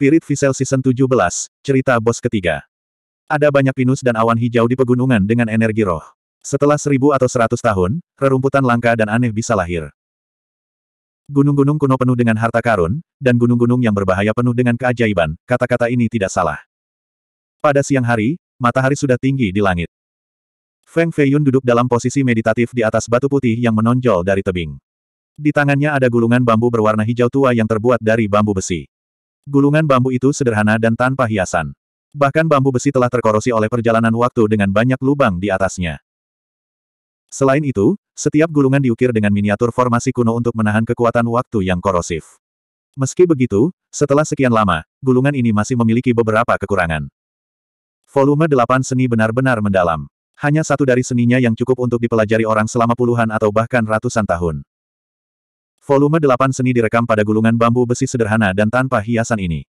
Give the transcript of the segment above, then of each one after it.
Spirit Vessel Season 17, Cerita Bos Ketiga. Ada banyak pinus dan awan hijau di pegunungan dengan energi roh. Setelah seribu atau seratus tahun, rerumputan langka dan aneh bisa lahir. Gunung-gunung kuno penuh dengan harta karun, dan gunung-gunung yang berbahaya penuh dengan keajaiban, kata-kata ini tidak salah. Pada siang hari, matahari sudah tinggi di langit. Feng Feiyun duduk dalam posisi meditatif di atas batu putih yang menonjol dari tebing. Di tangannya ada gulungan bambu berwarna hijau tua yang terbuat dari bambu besi. Gulungan bambu itu sederhana dan tanpa hiasan. Bahkan bambu besi telah terkorosi oleh perjalanan waktu dengan banyak lubang di atasnya. Selain itu, setiap gulungan diukir dengan miniatur formasi kuno untuk menahan kekuatan waktu yang korosif. Meski begitu, setelah sekian lama, gulungan ini masih memiliki beberapa kekurangan. Volume 8 seni benar-benar mendalam. Hanya satu dari seninya yang cukup untuk dipelajari orang selama puluhan atau bahkan ratusan tahun. Volume 8 seni direkam pada gulungan bambu besi sederhana dan tanpa hiasan ini.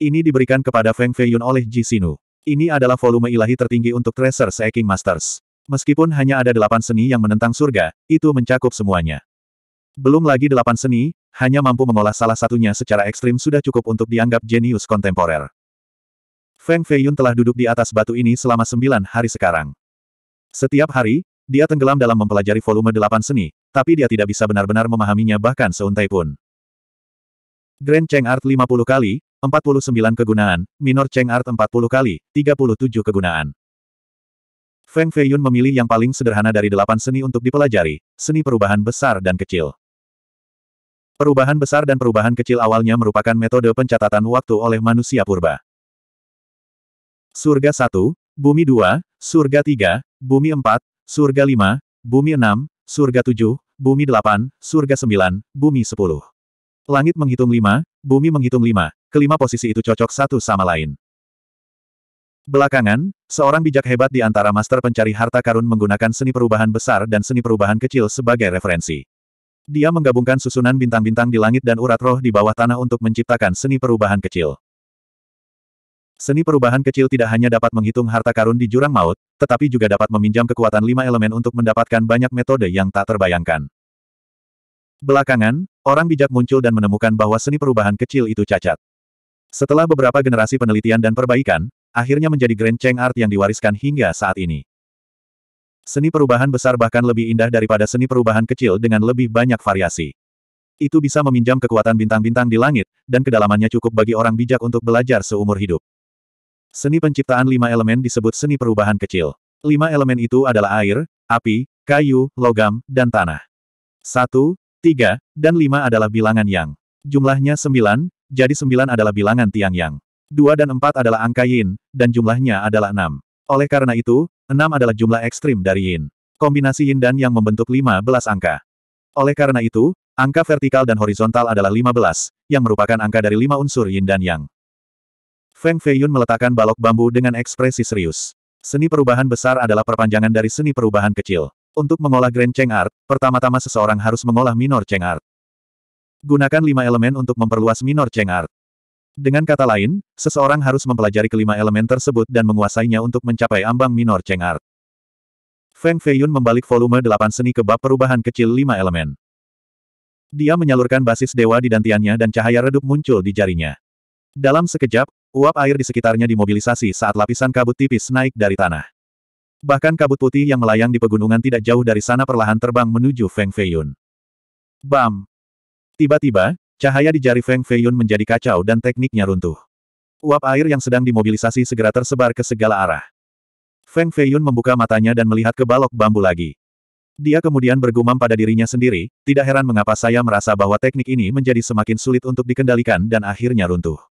Ini diberikan kepada Feng Feiyun oleh Ji Sinu. Ini adalah volume ilahi tertinggi untuk Treasure Seeking Masters. Meskipun hanya ada delapan seni yang menentang surga, itu mencakup semuanya. Belum lagi delapan seni, hanya mampu mengolah salah satunya secara ekstrim sudah cukup untuk dianggap jenius kontemporer. Feng Feiyun telah duduk di atas batu ini selama sembilan hari sekarang. Setiap hari, dia tenggelam dalam mempelajari volume delapan seni, tapi dia tidak bisa benar-benar memahaminya bahkan seuntai pun. Grand Cheng Art 50 kali, 49 kegunaan, Minor Cheng Art 40 kali, 37 kegunaan. Feng Feiyun memilih yang paling sederhana dari delapan seni untuk dipelajari, seni perubahan besar dan kecil. Perubahan besar dan perubahan kecil awalnya merupakan metode pencatatan waktu oleh manusia purba. Surga 1, Bumi 2, Surga 3, Bumi 4, Surga 5, Bumi 6, surga tujuh, bumi delapan, surga sembilan, bumi sepuluh. Langit menghitung lima, bumi menghitung lima, kelima posisi itu cocok satu sama lain. Belakangan, seorang bijak hebat di antara master pencari harta karun menggunakan seni perubahan besar dan seni perubahan kecil sebagai referensi. Dia menggabungkan susunan bintang-bintang di langit dan urat roh di bawah tanah untuk menciptakan seni perubahan kecil. Seni perubahan kecil tidak hanya dapat menghitung harta karun di jurang maut, tetapi juga dapat meminjam kekuatan lima elemen untuk mendapatkan banyak metode yang tak terbayangkan. Belakangan, orang bijak muncul dan menemukan bahwa seni perubahan kecil itu cacat. Setelah beberapa generasi penelitian dan perbaikan, akhirnya menjadi Grand Cheng Art yang diwariskan hingga saat ini. Seni perubahan besar bahkan lebih indah daripada seni perubahan kecil dengan lebih banyak variasi. Itu bisa meminjam kekuatan bintang-bintang di langit, dan kedalamannya cukup bagi orang bijak untuk belajar seumur hidup. Seni penciptaan lima elemen disebut seni perubahan kecil. Lima elemen itu adalah air, api, kayu, logam, dan tanah. Satu, tiga, dan lima adalah bilangan yang. Jumlahnya sembilan, jadi sembilan adalah bilangan tiang yang. Dua dan empat adalah angka yin, dan jumlahnya adalah enam. Oleh karena itu, enam adalah jumlah ekstrim dari yin. Kombinasi yin dan yang membentuk lima belas angka. Oleh karena itu, angka vertikal dan horizontal adalah lima belas, yang merupakan angka dari lima unsur yin dan yang. Feng Feiyun meletakkan balok bambu dengan ekspresi serius. Seni perubahan besar adalah perpanjangan dari seni perubahan kecil. Untuk mengolah Grand Cheng Art, pertama-tama seseorang harus mengolah Minor Cheng Art. Gunakan lima elemen untuk memperluas Minor Cheng Art. Dengan kata lain, seseorang harus mempelajari kelima elemen tersebut dan menguasainya untuk mencapai ambang minor Cheng Art. Feng Feiyun membalik volume 8 seni ke bab perubahan kecil lima elemen. Dia menyalurkan basis dewa di dantiannya dan cahaya redup muncul di jarinya. Dalam sekejap, Uap air di sekitarnya dimobilisasi saat lapisan kabut tipis naik dari tanah. Bahkan kabut putih yang melayang di pegunungan tidak jauh dari sana perlahan terbang menuju Feng Feiyun. Bam! Tiba-tiba, cahaya di jari Feng Feiyun menjadi kacau dan tekniknya runtuh. Uap air yang sedang dimobilisasi segera tersebar ke segala arah. Feng Feiyun membuka matanya dan melihat ke balok bambu lagi. Dia kemudian bergumam pada dirinya sendiri, tidak heran mengapa saya merasa bahwa teknik ini menjadi semakin sulit untuk dikendalikan dan akhirnya runtuh.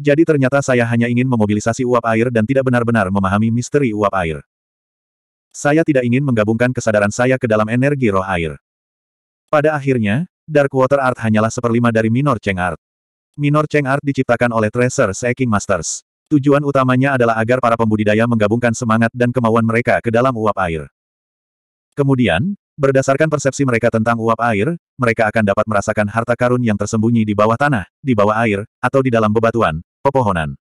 Jadi ternyata saya hanya ingin memobilisasi uap air dan tidak benar-benar memahami misteri uap air. Saya tidak ingin menggabungkan kesadaran saya ke dalam energi roh air. Pada akhirnya, Dark Water Art hanyalah seperlima dari Minor Cheng Art. Minor Cheng Art diciptakan oleh Tracer Seeking Masters. Tujuan utamanya adalah agar para pembudidaya menggabungkan semangat dan kemauan mereka ke dalam uap air. Kemudian, berdasarkan persepsi mereka tentang uap air, mereka akan dapat merasakan harta karun yang tersembunyi di bawah tanah, di bawah air, atau di dalam bebatuan, pepohonan,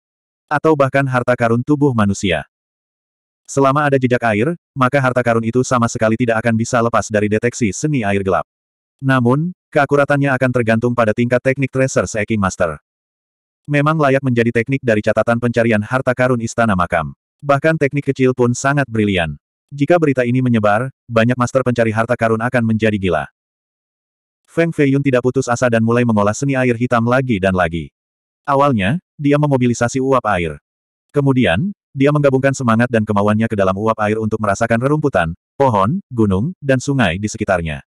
atau bahkan harta karun tubuh manusia. Selama ada jejak air, maka harta karun itu sama sekali tidak akan bisa lepas dari deteksi seni air gelap. Namun, keakuratannya akan tergantung pada tingkat teknik tracer Seeking Master. Memang layak menjadi teknik dari catatan pencarian harta karun istana makam. Bahkan teknik kecil pun sangat brilian. Jika berita ini menyebar, banyak master pencari harta karun akan menjadi gila. Feng Feiyun tidak putus asa dan mulai mengolah seni air hitam lagi dan lagi. Awalnya, dia memobilisasi uap air. Kemudian, dia menggabungkan semangat dan kemauannya ke dalam uap air untuk merasakan rerumputan, pohon, gunung, dan sungai di sekitarnya.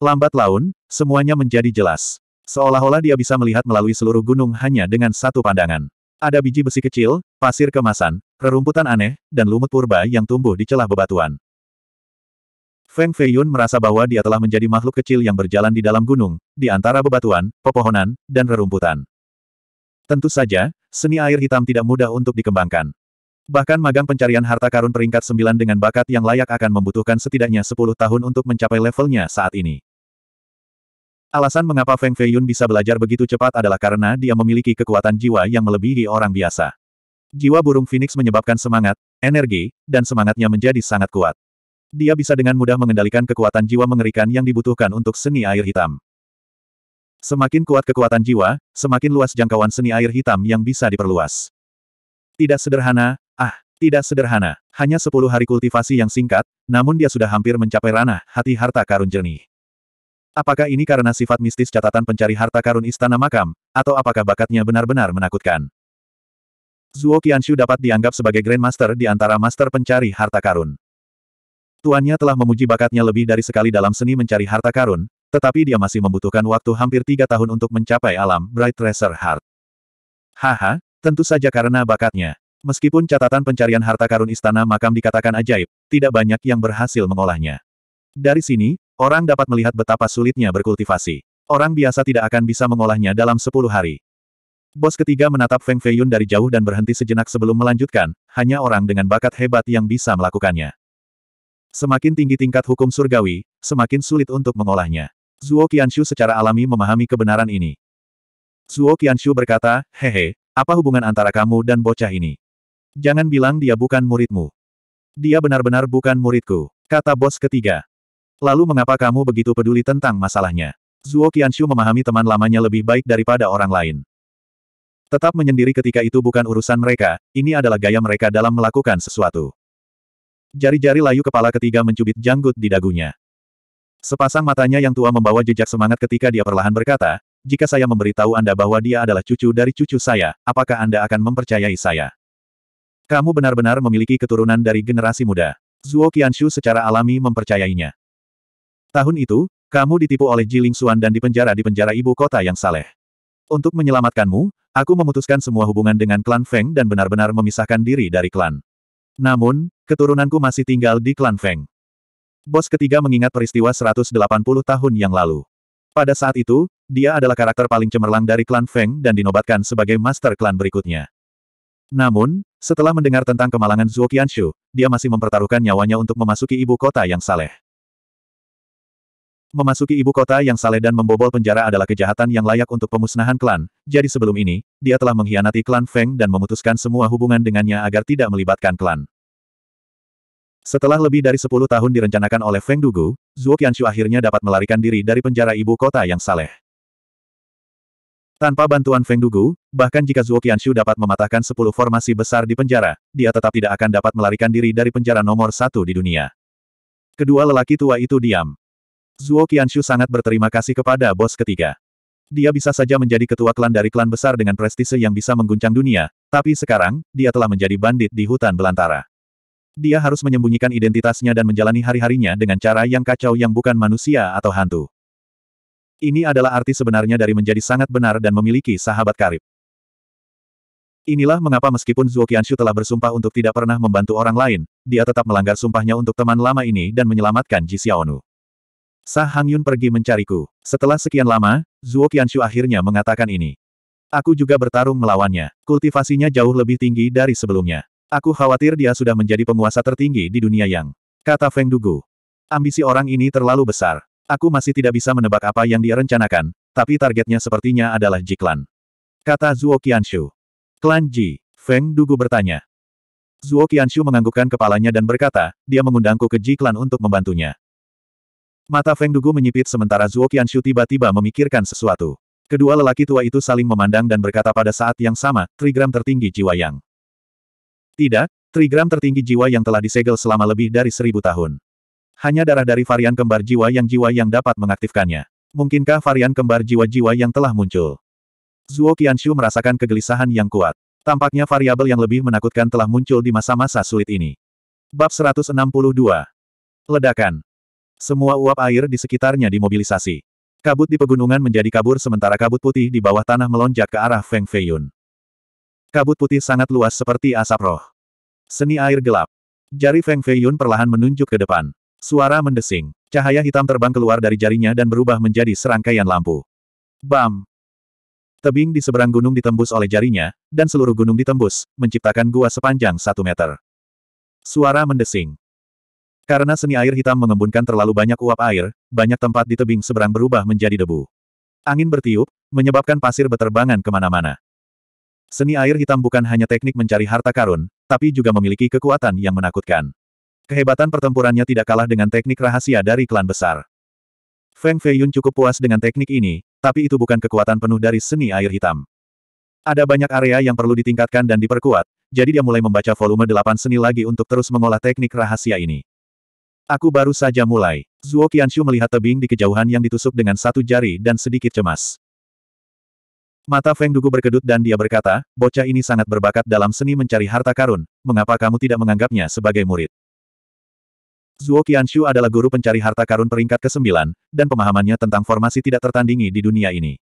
Lambat laun, semuanya menjadi jelas. Seolah-olah dia bisa melihat melalui seluruh gunung hanya dengan satu pandangan. Ada biji besi kecil, pasir kemasan, rerumputan aneh, dan lumut purba yang tumbuh di celah bebatuan. Feng Feiyun merasa bahwa dia telah menjadi makhluk kecil yang berjalan di dalam gunung, di antara bebatuan, pepohonan, dan rerumputan. Tentu saja, seni air hitam tidak mudah untuk dikembangkan. Bahkan magang pencarian harta karun peringkat 9 dengan bakat yang layak akan membutuhkan setidaknya 10 tahun untuk mencapai levelnya saat ini. Alasan mengapa Feng Feiyun bisa belajar begitu cepat adalah karena dia memiliki kekuatan jiwa yang melebihi orang biasa. Jiwa burung phoenix menyebabkan semangat, energi, dan semangatnya menjadi sangat kuat. Dia bisa dengan mudah mengendalikan kekuatan jiwa mengerikan yang dibutuhkan untuk seni air hitam. Semakin kuat kekuatan jiwa, semakin luas jangkauan seni air hitam yang bisa diperluas. Tidak sederhana, ah, tidak sederhana. Hanya sepuluh hari kultivasi yang singkat, namun dia sudah hampir mencapai ranah hati harta karun jernih. Apakah ini karena sifat mistis catatan pencari harta karun istana makam, atau apakah bakatnya benar-benar menakutkan? Zuo Qianshu dapat dianggap sebagai Grandmaster di antara Master pencari harta karun. Tuannya telah memuji bakatnya lebih dari sekali dalam seni mencari harta karun, tetapi dia masih membutuhkan waktu hampir tiga tahun untuk mencapai alam Bright Treasure Heart. Haha, tentu saja karena bakatnya. Meskipun catatan pencarian harta karun istana makam dikatakan ajaib, tidak banyak yang berhasil mengolahnya. Dari sini, orang dapat melihat betapa sulitnya berkultivasi. Orang biasa tidak akan bisa mengolahnya dalam sepuluh hari. Bos ketiga menatap Feng Feiyun dari jauh dan berhenti sejenak sebelum melanjutkan, hanya orang dengan bakat hebat yang bisa melakukannya. Semakin tinggi tingkat hukum surgawi, semakin sulit untuk mengolahnya. Zuo Qianshu secara alami memahami kebenaran ini. Zuo Qianshu berkata, hehe, apa hubungan antara kamu dan bocah ini? Jangan bilang dia bukan muridmu. Dia benar-benar bukan muridku, kata bos ketiga. Lalu mengapa kamu begitu peduli tentang masalahnya? Zuo Qianshu memahami teman lamanya lebih baik daripada orang lain. Tetap menyendiri ketika itu bukan urusan mereka, ini adalah gaya mereka dalam melakukan sesuatu. Jari-jari layu kepala ketiga mencubit janggut di dagunya. Sepasang matanya yang tua membawa jejak semangat ketika dia perlahan berkata, jika saya memberitahu Anda bahwa dia adalah cucu dari cucu saya, apakah Anda akan mempercayai saya? Kamu benar-benar memiliki keturunan dari generasi muda. Zuo Qianshu secara alami mempercayainya. Tahun itu, kamu ditipu oleh Jiling Xuan dan dipenjara di penjara ibu kota yang saleh. Untuk menyelamatkanmu, aku memutuskan semua hubungan dengan klan Feng dan benar-benar memisahkan diri dari klan. Namun, keturunanku masih tinggal di klan Feng. Bos ketiga mengingat peristiwa 180 tahun yang lalu. Pada saat itu, dia adalah karakter paling cemerlang dari klan Feng dan dinobatkan sebagai master klan berikutnya. Namun, setelah mendengar tentang kemalangan Zhuo Qianshu, dia masih mempertaruhkan nyawanya untuk memasuki ibu kota yang saleh. Memasuki ibu kota yang saleh dan membobol penjara adalah kejahatan yang layak untuk pemusnahan klan, jadi sebelum ini, dia telah mengkhianati klan Feng dan memutuskan semua hubungan dengannya agar tidak melibatkan klan. Setelah lebih dari 10 tahun direncanakan oleh Feng Dugu, Zhuo Qianshu akhirnya dapat melarikan diri dari penjara ibu kota yang saleh. Tanpa bantuan Feng Dugu, bahkan jika Zhuo Qianshu dapat mematahkan 10 formasi besar di penjara, dia tetap tidak akan dapat melarikan diri dari penjara nomor satu di dunia. Kedua lelaki tua itu diam. Zhuo Qianshu sangat berterima kasih kepada bos ketiga. Dia bisa saja menjadi ketua klan dari klan besar dengan prestise yang bisa mengguncang dunia, tapi sekarang, dia telah menjadi bandit di hutan belantara dia harus menyembunyikan identitasnya dan menjalani hari-harinya dengan cara yang kacau yang bukan manusia atau hantu. Ini adalah arti sebenarnya dari menjadi sangat benar dan memiliki sahabat karib. Inilah mengapa meskipun Zhuo Qianxu telah bersumpah untuk tidak pernah membantu orang lain, dia tetap melanggar sumpahnya untuk teman lama ini dan menyelamatkan Ji Xiaonu. Sa Hangyun pergi mencariku. Setelah sekian lama, Zhuo Qianxu akhirnya mengatakan ini. Aku juga bertarung melawannya. Kultivasinya jauh lebih tinggi dari sebelumnya. Aku khawatir dia sudah menjadi penguasa tertinggi di dunia yang. Kata Feng Dugu. Ambisi orang ini terlalu besar. Aku masih tidak bisa menebak apa yang dia rencanakan, tapi targetnya sepertinya adalah Jiklan. Kata Zuo Qianshu. Klan Ji, Feng Dugu bertanya. Zuo Qianshu menganggukkan kepalanya dan berkata, dia mengundangku ke Jiklan untuk membantunya. Mata Feng Dugu menyipit sementara Zuo Qianshu tiba-tiba memikirkan sesuatu. Kedua lelaki tua itu saling memandang dan berkata pada saat yang sama, trigram tertinggi jiwa yang. Tidak, trigram tertinggi jiwa yang telah disegel selama lebih dari seribu tahun. Hanya darah dari varian kembar jiwa yang jiwa yang dapat mengaktifkannya. Mungkinkah varian kembar jiwa-jiwa yang telah muncul? Zuo Qianshu merasakan kegelisahan yang kuat. Tampaknya variabel yang lebih menakutkan telah muncul di masa-masa sulit ini. Bab 162. Ledakan. Semua uap air di sekitarnya dimobilisasi. Kabut di pegunungan menjadi kabur sementara kabut putih di bawah tanah melonjak ke arah Feng Feiyun. Kabut putih sangat luas seperti asap roh. Seni air gelap. Jari Feng Fei Yun perlahan menunjuk ke depan. Suara mendesing. Cahaya hitam terbang keluar dari jarinya dan berubah menjadi serangkaian lampu. Bam! Tebing di seberang gunung ditembus oleh jarinya, dan seluruh gunung ditembus, menciptakan gua sepanjang satu meter. Suara mendesing. Karena seni air hitam mengembunkan terlalu banyak uap air, banyak tempat di tebing seberang berubah menjadi debu. Angin bertiup, menyebabkan pasir beterbangan kemana-mana. Seni air hitam bukan hanya teknik mencari harta karun, tapi juga memiliki kekuatan yang menakutkan. Kehebatan pertempurannya tidak kalah dengan teknik rahasia dari klan besar. Feng Feiyun cukup puas dengan teknik ini, tapi itu bukan kekuatan penuh dari seni air hitam. Ada banyak area yang perlu ditingkatkan dan diperkuat, jadi dia mulai membaca volume 8 seni lagi untuk terus mengolah teknik rahasia ini. Aku baru saja mulai. Zuo Qianshu melihat tebing di kejauhan yang ditusuk dengan satu jari dan sedikit cemas. Mata Feng Dugu berkedut dan dia berkata, bocah ini sangat berbakat dalam seni mencari harta karun, mengapa kamu tidak menganggapnya sebagai murid? Zhuo Qianshu adalah guru pencari harta karun peringkat ke-9, dan pemahamannya tentang formasi tidak tertandingi di dunia ini.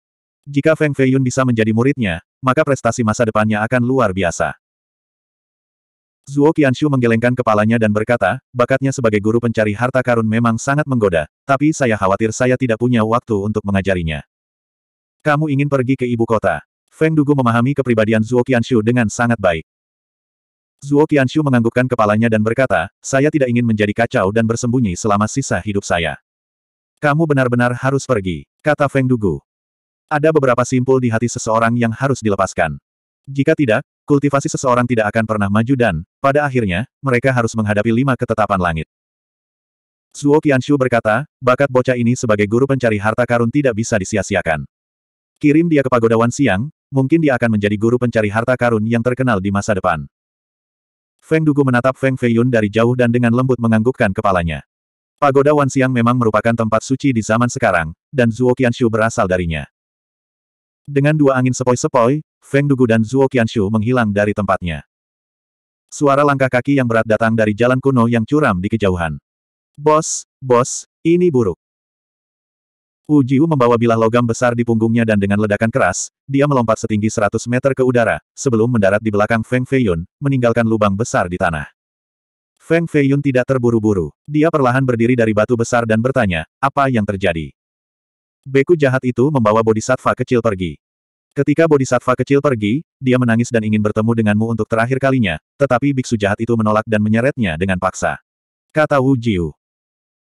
Jika Feng Feiyun bisa menjadi muridnya, maka prestasi masa depannya akan luar biasa. Zhuo Qianshu menggelengkan kepalanya dan berkata, bakatnya sebagai guru pencari harta karun memang sangat menggoda, tapi saya khawatir saya tidak punya waktu untuk mengajarinya. Kamu ingin pergi ke ibu kota. Feng Dugu memahami kepribadian Zuo Qianshu dengan sangat baik. Zuo Qianshu menganggukkan kepalanya dan berkata, saya tidak ingin menjadi kacau dan bersembunyi selama sisa hidup saya. Kamu benar-benar harus pergi, kata Feng Dugu. Ada beberapa simpul di hati seseorang yang harus dilepaskan. Jika tidak, kultivasi seseorang tidak akan pernah maju dan, pada akhirnya, mereka harus menghadapi lima ketetapan langit. Zuo Qianshu berkata, bakat bocah ini sebagai guru pencari harta karun tidak bisa disia-siakan. Kirim dia ke Pagoda Wan Siang, mungkin dia akan menjadi guru pencari harta karun yang terkenal di masa depan. Feng Dugu menatap Feng Feiyun dari jauh dan dengan lembut menganggukkan kepalanya. Pagoda Wan Siang memang merupakan tempat suci di zaman sekarang, dan Zhuo Qianshu berasal darinya. Dengan dua angin sepoi-sepoi, Feng Dugu dan Zhuo Qianshu menghilang dari tempatnya. Suara langkah kaki yang berat datang dari jalan kuno yang curam di kejauhan. Bos, bos, ini buruk. Wu Jiu membawa bilah logam besar di punggungnya dan dengan ledakan keras, dia melompat setinggi 100 meter ke udara, sebelum mendarat di belakang Feng Feiyun, meninggalkan lubang besar di tanah. Feng Feiyun tidak terburu-buru. Dia perlahan berdiri dari batu besar dan bertanya, apa yang terjadi? Beku jahat itu membawa bodhisattva kecil pergi. Ketika bodhisattva kecil pergi, dia menangis dan ingin bertemu denganmu untuk terakhir kalinya, tetapi biksu jahat itu menolak dan menyeretnya dengan paksa. Kata Wu Jiu.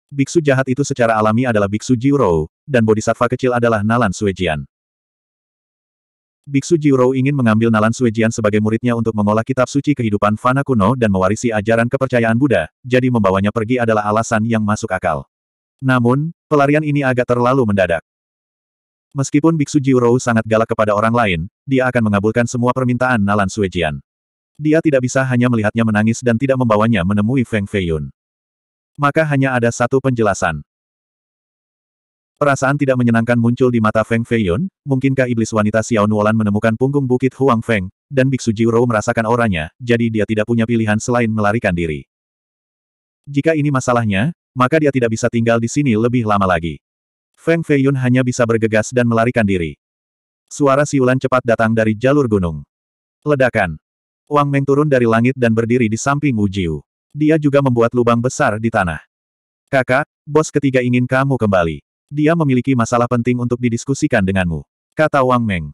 Biksu jahat itu secara alami adalah biksu Rou, dan bodhisattva kecil adalah Nalan Suejian. Biksu Jiurou ingin mengambil Nalan Suejian sebagai muridnya untuk mengolah kitab suci kehidupan fana kuno dan mewarisi ajaran kepercayaan Buddha, jadi membawanya pergi adalah alasan yang masuk akal. Namun, pelarian ini agak terlalu mendadak. Meskipun Biksu Jiurou sangat galak kepada orang lain, dia akan mengabulkan semua permintaan Nalan Suejian. Dia tidak bisa hanya melihatnya menangis dan tidak membawanya menemui Feng Feiyun. Maka hanya ada satu penjelasan. Perasaan tidak menyenangkan muncul di mata Feng Feiyun, mungkinkah iblis wanita Xiao Nuolan menemukan punggung bukit Huang Feng, dan Biksu Jiro merasakan orangnya, jadi dia tidak punya pilihan selain melarikan diri. Jika ini masalahnya, maka dia tidak bisa tinggal di sini lebih lama lagi. Feng Feiyun hanya bisa bergegas dan melarikan diri. Suara siulan cepat datang dari jalur gunung. Ledakan. Wang Meng turun dari langit dan berdiri di samping Wu Jiu. Dia juga membuat lubang besar di tanah. Kakak, bos ketiga ingin kamu kembali. Dia memiliki masalah penting untuk didiskusikan denganmu. Kata Wang Meng.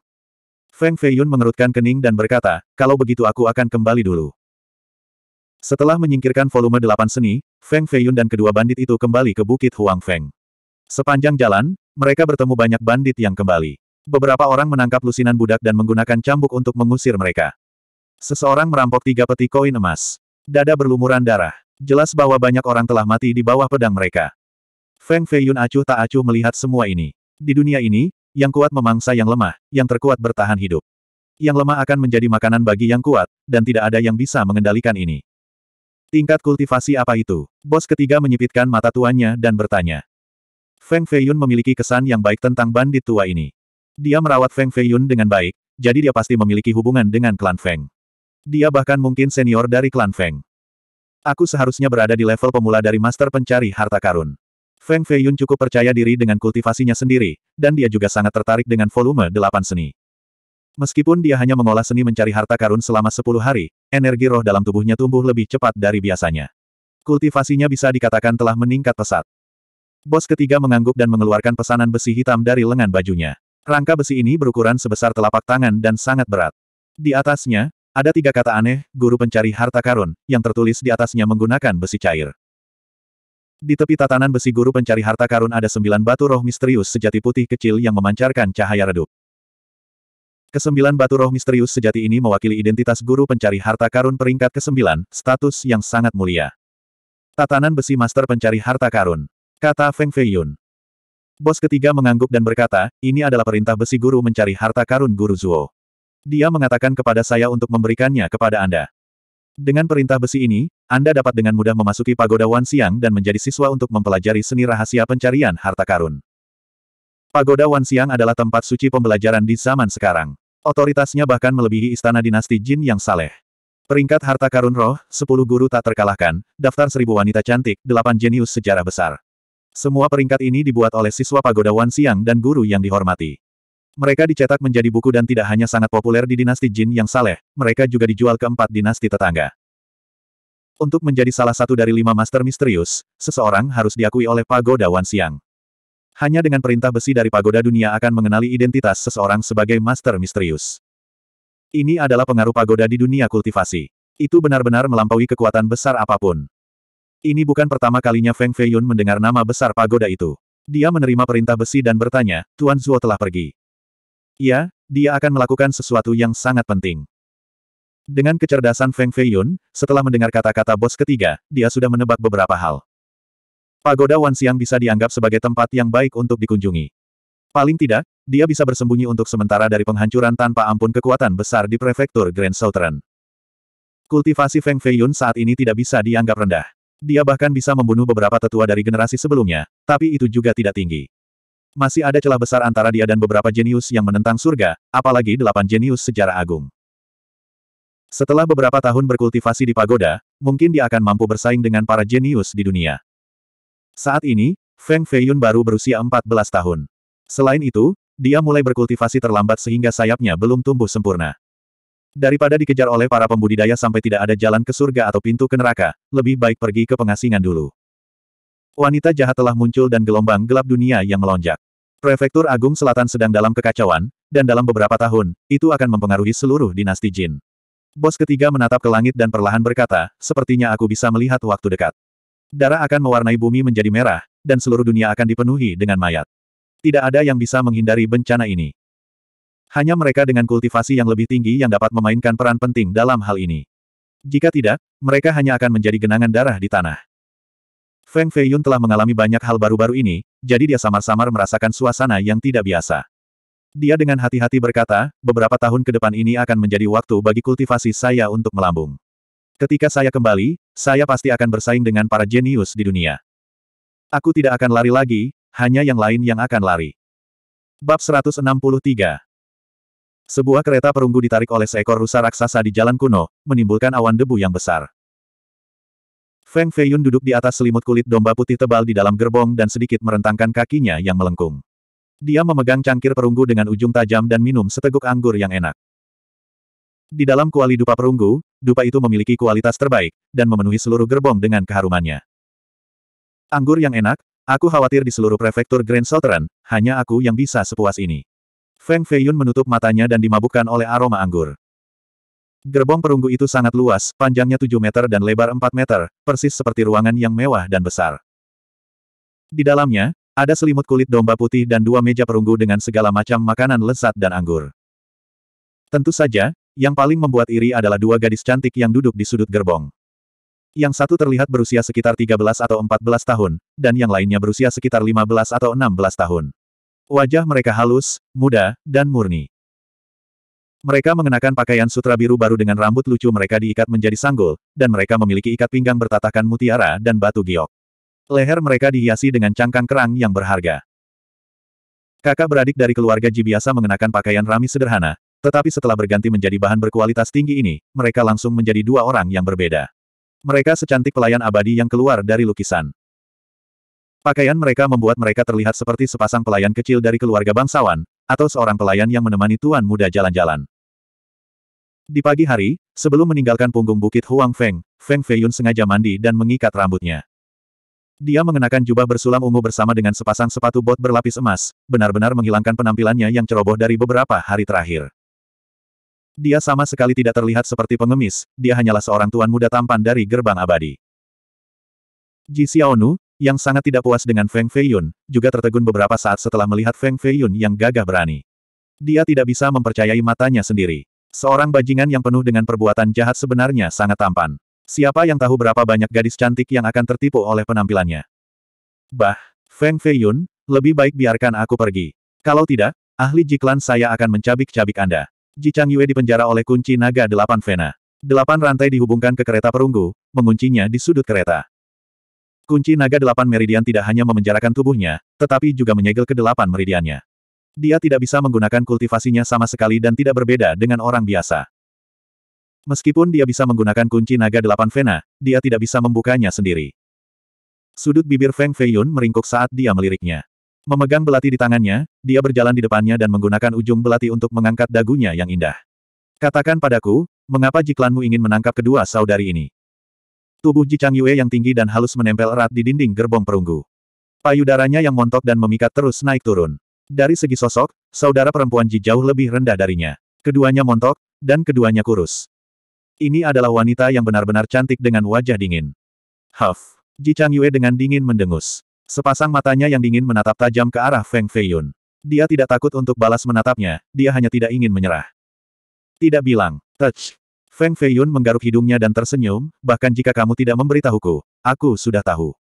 Feng Feiyun mengerutkan kening dan berkata, kalau begitu aku akan kembali dulu. Setelah menyingkirkan volume delapan seni, Feng Feiyun dan kedua bandit itu kembali ke Bukit Huang Feng. Sepanjang jalan, mereka bertemu banyak bandit yang kembali. Beberapa orang menangkap lusinan budak dan menggunakan cambuk untuk mengusir mereka. Seseorang merampok tiga peti koin emas. Dada berlumuran darah. Jelas bahwa banyak orang telah mati di bawah pedang mereka. Feng Feiyun acuh tak acuh melihat semua ini. Di dunia ini, yang kuat memangsa yang lemah, yang terkuat bertahan hidup. Yang lemah akan menjadi makanan bagi yang kuat, dan tidak ada yang bisa mengendalikan ini. Tingkat kultivasi apa itu? Bos ketiga menyipitkan mata tuannya dan bertanya. Feng Feiyun memiliki kesan yang baik tentang bandit tua ini. Dia merawat Feng Feiyun dengan baik, jadi dia pasti memiliki hubungan dengan klan Feng. Dia bahkan mungkin senior dari klan Feng. Aku seharusnya berada di level pemula dari master pencari harta karun. Feng Feiyun cukup percaya diri dengan kultivasinya sendiri, dan dia juga sangat tertarik dengan volume delapan seni. Meskipun dia hanya mengolah seni mencari harta karun selama sepuluh hari, energi roh dalam tubuhnya tumbuh lebih cepat dari biasanya. Kultivasinya bisa dikatakan telah meningkat pesat. Bos ketiga mengangguk dan mengeluarkan pesanan besi hitam dari lengan bajunya. Rangka besi ini berukuran sebesar telapak tangan dan sangat berat. Di atasnya, ada tiga kata aneh, guru pencari harta karun, yang tertulis di atasnya menggunakan besi cair. Di tepi tatanan besi guru pencari harta karun ada sembilan batu roh misterius sejati putih kecil yang memancarkan cahaya redup. Kesembilan batu roh misterius sejati ini mewakili identitas guru pencari harta karun peringkat kesembilan, status yang sangat mulia. Tatanan besi master pencari harta karun. Kata Feng Feiyun. Bos ketiga mengangguk dan berkata, ini adalah perintah besi guru mencari harta karun guru Zuo. Dia mengatakan kepada saya untuk memberikannya kepada Anda. Dengan perintah besi ini, anda dapat dengan mudah memasuki pagoda Wan Siang dan menjadi siswa untuk mempelajari seni rahasia pencarian harta karun. Pagoda Wan Siang adalah tempat suci pembelajaran di zaman sekarang. Otoritasnya bahkan melebihi istana dinasti Jin yang saleh. Peringkat harta karun roh, 10 guru tak terkalahkan, daftar seribu wanita cantik, 8 jenius sejarah besar. Semua peringkat ini dibuat oleh siswa pagoda Wan Siang dan guru yang dihormati. Mereka dicetak menjadi buku dan tidak hanya sangat populer di dinasti Jin yang saleh, mereka juga dijual ke empat dinasti tetangga. Untuk menjadi salah satu dari lima master misterius, seseorang harus diakui oleh Pagoda Wan Siang. Hanya dengan perintah besi dari Pagoda Dunia akan mengenali identitas seseorang sebagai master misterius. Ini adalah pengaruh pagoda di dunia kultivasi. Itu benar-benar melampaui kekuatan besar apapun. Ini bukan pertama kalinya Feng Feiyun mendengar nama besar pagoda itu. Dia menerima perintah besi dan bertanya, Tuan Zuo telah pergi. Ya, dia akan melakukan sesuatu yang sangat penting. Dengan kecerdasan Feng Feiyun, setelah mendengar kata-kata bos ketiga, dia sudah menebak beberapa hal. Pagoda Wansiang bisa dianggap sebagai tempat yang baik untuk dikunjungi. Paling tidak, dia bisa bersembunyi untuk sementara dari penghancuran tanpa ampun kekuatan besar di prefektur Grand Southern. Kultivasi Feng Feiyun saat ini tidak bisa dianggap rendah. Dia bahkan bisa membunuh beberapa tetua dari generasi sebelumnya, tapi itu juga tidak tinggi. Masih ada celah besar antara dia dan beberapa jenius yang menentang surga, apalagi delapan jenius sejarah agung. Setelah beberapa tahun berkultivasi di pagoda, mungkin dia akan mampu bersaing dengan para jenius di dunia. Saat ini, Feng Feiyun baru berusia 14 tahun. Selain itu, dia mulai berkultivasi terlambat sehingga sayapnya belum tumbuh sempurna. Daripada dikejar oleh para pembudidaya sampai tidak ada jalan ke surga atau pintu ke neraka, lebih baik pergi ke pengasingan dulu. Wanita jahat telah muncul dan gelombang gelap dunia yang melonjak. Prefektur Agung Selatan sedang dalam kekacauan, dan dalam beberapa tahun, itu akan mempengaruhi seluruh dinasti Jin. Bos ketiga menatap ke langit dan perlahan berkata, sepertinya aku bisa melihat waktu dekat. Darah akan mewarnai bumi menjadi merah, dan seluruh dunia akan dipenuhi dengan mayat. Tidak ada yang bisa menghindari bencana ini. Hanya mereka dengan kultivasi yang lebih tinggi yang dapat memainkan peran penting dalam hal ini. Jika tidak, mereka hanya akan menjadi genangan darah di tanah. Feng Feiyun telah mengalami banyak hal baru-baru ini, jadi dia samar-samar merasakan suasana yang tidak biasa. Dia dengan hati-hati berkata, beberapa tahun ke depan ini akan menjadi waktu bagi kultivasi saya untuk melambung. Ketika saya kembali, saya pasti akan bersaing dengan para jenius di dunia. Aku tidak akan lari lagi, hanya yang lain yang akan lari. Bab 163 Sebuah kereta perunggu ditarik oleh seekor rusa raksasa di jalan kuno, menimbulkan awan debu yang besar. Feng Feiyun duduk di atas selimut kulit domba putih tebal di dalam gerbong dan sedikit merentangkan kakinya yang melengkung. Dia memegang cangkir perunggu dengan ujung tajam dan minum seteguk anggur yang enak. Di dalam kuali dupa perunggu, dupa itu memiliki kualitas terbaik, dan memenuhi seluruh gerbong dengan keharumannya. Anggur yang enak, aku khawatir di seluruh prefektur Grand Southern, hanya aku yang bisa sepuas ini. Feng Feiyun menutup matanya dan dimabukkan oleh aroma anggur. Gerbong perunggu itu sangat luas, panjangnya 7 meter dan lebar 4 meter, persis seperti ruangan yang mewah dan besar. Di dalamnya, ada selimut kulit domba putih dan dua meja perunggu dengan segala macam makanan lezat dan anggur. Tentu saja, yang paling membuat iri adalah dua gadis cantik yang duduk di sudut gerbong. Yang satu terlihat berusia sekitar 13 atau 14 tahun, dan yang lainnya berusia sekitar 15 atau 16 tahun. Wajah mereka halus, muda, dan murni. Mereka mengenakan pakaian sutra biru baru dengan rambut lucu mereka diikat menjadi sanggul, dan mereka memiliki ikat pinggang bertatakan mutiara dan batu giok. Leher mereka dihiasi dengan cangkang kerang yang berharga. Kakak beradik dari keluarga Ji biasa mengenakan pakaian rami sederhana, tetapi setelah berganti menjadi bahan berkualitas tinggi ini, mereka langsung menjadi dua orang yang berbeda. Mereka secantik pelayan abadi yang keluar dari lukisan. Pakaian mereka membuat mereka terlihat seperti sepasang pelayan kecil dari keluarga bangsawan, atau seorang pelayan yang menemani tuan muda jalan-jalan. Di pagi hari, sebelum meninggalkan punggung bukit Huang Feng, Feng Feiyun sengaja mandi dan mengikat rambutnya. Dia mengenakan jubah bersulam ungu bersama dengan sepasang sepatu bot berlapis emas, benar-benar menghilangkan penampilannya yang ceroboh dari beberapa hari terakhir. Dia sama sekali tidak terlihat seperti pengemis, dia hanyalah seorang tuan muda tampan dari gerbang abadi. Ji Xiaonu, yang sangat tidak puas dengan Feng Feiyun, juga tertegun beberapa saat setelah melihat Feng Feiyun yang gagah berani. Dia tidak bisa mempercayai matanya sendiri. Seorang bajingan yang penuh dengan perbuatan jahat sebenarnya sangat tampan. Siapa yang tahu berapa banyak gadis cantik yang akan tertipu oleh penampilannya? Bah, Feng Feiyun, lebih baik biarkan aku pergi. Kalau tidak, ahli jiklan saya akan mencabik-cabik Anda. Ji Chang Yue dipenjara oleh kunci naga delapan vena. Delapan rantai dihubungkan ke kereta perunggu, menguncinya di sudut kereta. Kunci naga delapan meridian tidak hanya memenjarakan tubuhnya, tetapi juga menyegel ke delapan meridiannya. Dia tidak bisa menggunakan kultivasinya sama sekali dan tidak berbeda dengan orang biasa. Meskipun dia bisa menggunakan kunci naga delapan vena, dia tidak bisa membukanya sendiri. Sudut bibir Feng Feiyun meringkuk saat dia meliriknya. Memegang belati di tangannya, dia berjalan di depannya dan menggunakan ujung belati untuk mengangkat dagunya yang indah. Katakan padaku, mengapa jiklanmu ingin menangkap kedua saudari ini? Tubuh Ji Chang Yue yang tinggi dan halus menempel erat di dinding gerbong perunggu. Payudaranya yang montok dan memikat terus naik turun. Dari segi sosok, saudara perempuan Ji jauh lebih rendah darinya. Keduanya montok, dan keduanya kurus. Ini adalah wanita yang benar-benar cantik dengan wajah dingin. Huff. Ji Chang Yue dengan dingin mendengus. Sepasang matanya yang dingin menatap tajam ke arah Feng Feiyun. Dia tidak takut untuk balas menatapnya, dia hanya tidak ingin menyerah. Tidak bilang, touch. Feng Feiyun menggaruk hidungnya dan tersenyum, bahkan jika kamu tidak memberitahuku, aku sudah tahu.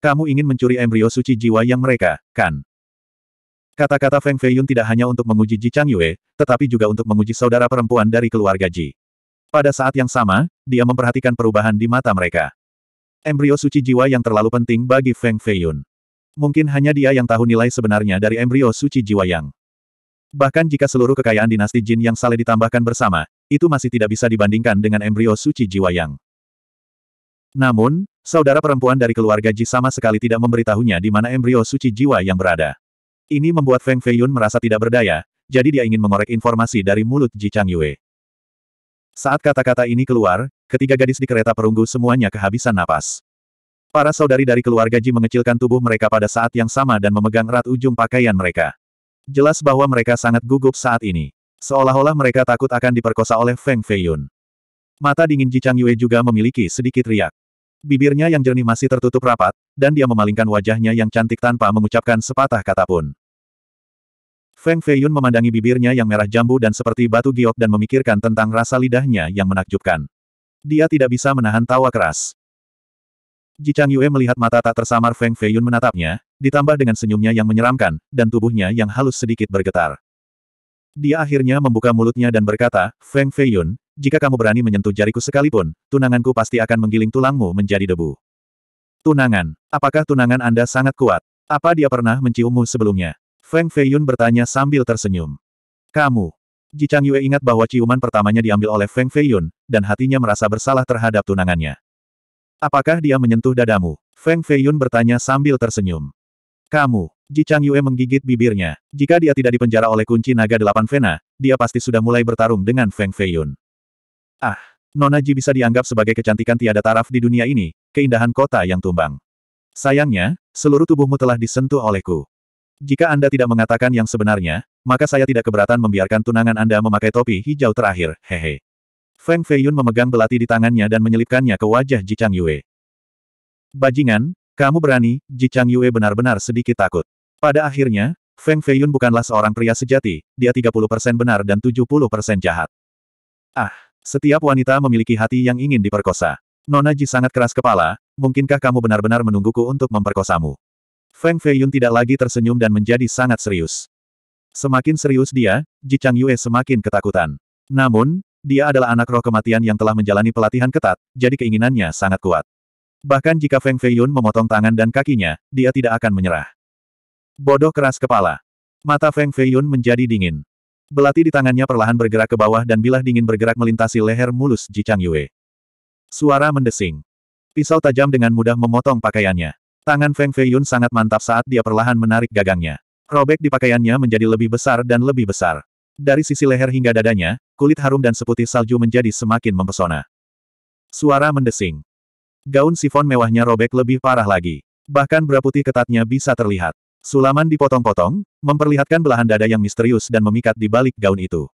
Kamu ingin mencuri embrio suci jiwa yang mereka, kan? Kata-kata Feng Feiyun tidak hanya untuk menguji Ji Chang Yue, tetapi juga untuk menguji saudara perempuan dari keluarga Ji. Pada saat yang sama, dia memperhatikan perubahan di mata mereka. Embrio suci jiwa yang terlalu penting bagi Feng Feiyun. Mungkin hanya dia yang tahu nilai sebenarnya dari embrio suci jiwa yang. Bahkan jika seluruh kekayaan dinasti Jin yang saleh ditambahkan bersama, itu masih tidak bisa dibandingkan dengan embrio suci jiwa yang. Namun, saudara perempuan dari keluarga Ji sama sekali tidak memberitahunya di mana embrio suci jiwa yang berada. Ini membuat Feng Feiyun merasa tidak berdaya, jadi dia ingin mengorek informasi dari mulut Ji Chang Yue. Saat kata-kata ini keluar, ketiga gadis di kereta perunggu semuanya kehabisan napas. Para saudari dari keluarga Ji mengecilkan tubuh mereka pada saat yang sama dan memegang erat ujung pakaian mereka. Jelas bahwa mereka sangat gugup saat ini. Seolah-olah mereka takut akan diperkosa oleh Feng Feiyun. Mata dingin Ji Chang Yue juga memiliki sedikit riak. Bibirnya yang jernih masih tertutup rapat, dan dia memalingkan wajahnya yang cantik tanpa mengucapkan sepatah kata pun. Feng Feiyun memandangi bibirnya yang merah jambu dan seperti batu giok dan memikirkan tentang rasa lidahnya yang menakjubkan. Dia tidak bisa menahan tawa keras. Ji Chang Yue melihat mata tak tersamar Feng Feiyun menatapnya, ditambah dengan senyumnya yang menyeramkan, dan tubuhnya yang halus sedikit bergetar. Dia akhirnya membuka mulutnya dan berkata, Feng Feiyun, jika kamu berani menyentuh jariku sekalipun, tunanganku pasti akan menggiling tulangmu menjadi debu. Tunangan. Apakah tunangan Anda sangat kuat? Apa dia pernah menciummu sebelumnya? Feng Feiyun bertanya sambil tersenyum. Kamu. Ji Chang Yue ingat bahwa ciuman pertamanya diambil oleh Feng Feiyun, dan hatinya merasa bersalah terhadap tunangannya. Apakah dia menyentuh dadamu? Feng Feiyun bertanya sambil tersenyum. Kamu. Ji Chang Yue menggigit bibirnya. Jika dia tidak dipenjara oleh kunci naga delapan Vena, dia pasti sudah mulai bertarung dengan Feng Feiyun. Ah, Nona Ji bisa dianggap sebagai kecantikan tiada taraf di dunia ini, keindahan kota yang tumbang. Sayangnya, seluruh tubuhmu telah disentuh olehku. Jika Anda tidak mengatakan yang sebenarnya, maka saya tidak keberatan membiarkan tunangan Anda memakai topi hijau terakhir, hehe. Feng Feiyun memegang belati di tangannya dan menyelipkannya ke wajah Ji Chang Yue. Bajingan, kamu berani, Ji Chang Yue benar-benar sedikit takut. Pada akhirnya, Feng Feiyun bukanlah seorang pria sejati, dia 30% benar dan 70% jahat. Ah, setiap wanita memiliki hati yang ingin diperkosa. Nona Ji sangat keras kepala, mungkinkah kamu benar-benar menungguku untuk memperkosamu? Feng Feiyun tidak lagi tersenyum dan menjadi sangat serius. Semakin serius dia, Ji Chang Yue semakin ketakutan. Namun, dia adalah anak roh kematian yang telah menjalani pelatihan ketat, jadi keinginannya sangat kuat. Bahkan jika Feng Feiyun memotong tangan dan kakinya, dia tidak akan menyerah. Bodoh keras kepala. Mata Feng Feiyun menjadi dingin. Belati di tangannya perlahan bergerak ke bawah dan bilah dingin bergerak melintasi leher mulus Ji Chang Yue. Suara mendesing. Pisau tajam dengan mudah memotong pakaiannya. Tangan Feng Feiyun sangat mantap saat dia perlahan menarik gagangnya. Robek di pakaiannya menjadi lebih besar dan lebih besar. Dari sisi leher hingga dadanya, kulit harum dan seputih salju menjadi semakin mempesona. Suara mendesing. Gaun sifon mewahnya robek lebih parah lagi. Bahkan putih ketatnya bisa terlihat. Sulaman dipotong-potong, memperlihatkan belahan dada yang misterius dan memikat di balik gaun itu.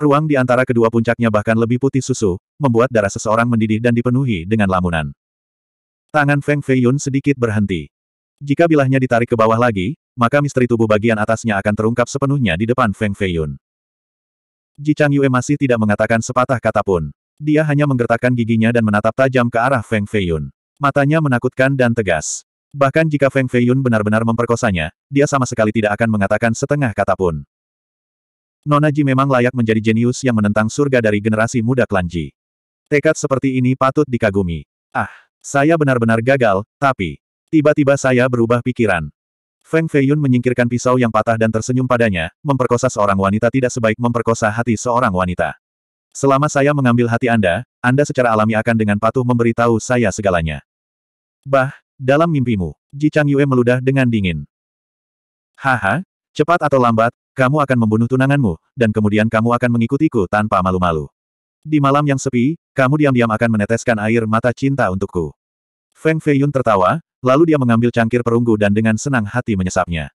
Ruang di antara kedua puncaknya bahkan lebih putih susu, membuat darah seseorang mendidih dan dipenuhi dengan lamunan. Tangan Feng Feiyun sedikit berhenti. Jika bilahnya ditarik ke bawah lagi, maka misteri tubuh bagian atasnya akan terungkap sepenuhnya di depan Feng Feiyun. Ji Chang Yue masih tidak mengatakan sepatah kata pun. Dia hanya menggertakkan giginya dan menatap tajam ke arah Feng Feiyun. Matanya menakutkan dan tegas. Bahkan jika Feng Feiyun benar-benar memperkosanya, dia sama sekali tidak akan mengatakan setengah kata pun. Nona Ji memang layak menjadi jenius yang menentang surga dari generasi muda klan Ji. Tekad seperti ini patut dikagumi. Ah! Saya benar-benar gagal, tapi... Tiba-tiba saya berubah pikiran. Feng Feiyun menyingkirkan pisau yang patah dan tersenyum padanya, memperkosa seorang wanita tidak sebaik memperkosa hati seorang wanita. Selama saya mengambil hati Anda, Anda secara alami akan dengan patuh memberitahu saya segalanya. Bah, dalam mimpimu, Ji Chang Yue meludah dengan dingin. Haha, cepat atau lambat, kamu akan membunuh tunanganmu, dan kemudian kamu akan mengikutiku tanpa malu-malu. Di malam yang sepi, kamu diam-diam akan meneteskan air mata cinta untukku. Feng Feiyun tertawa, lalu dia mengambil cangkir perunggu dan dengan senang hati menyesapnya.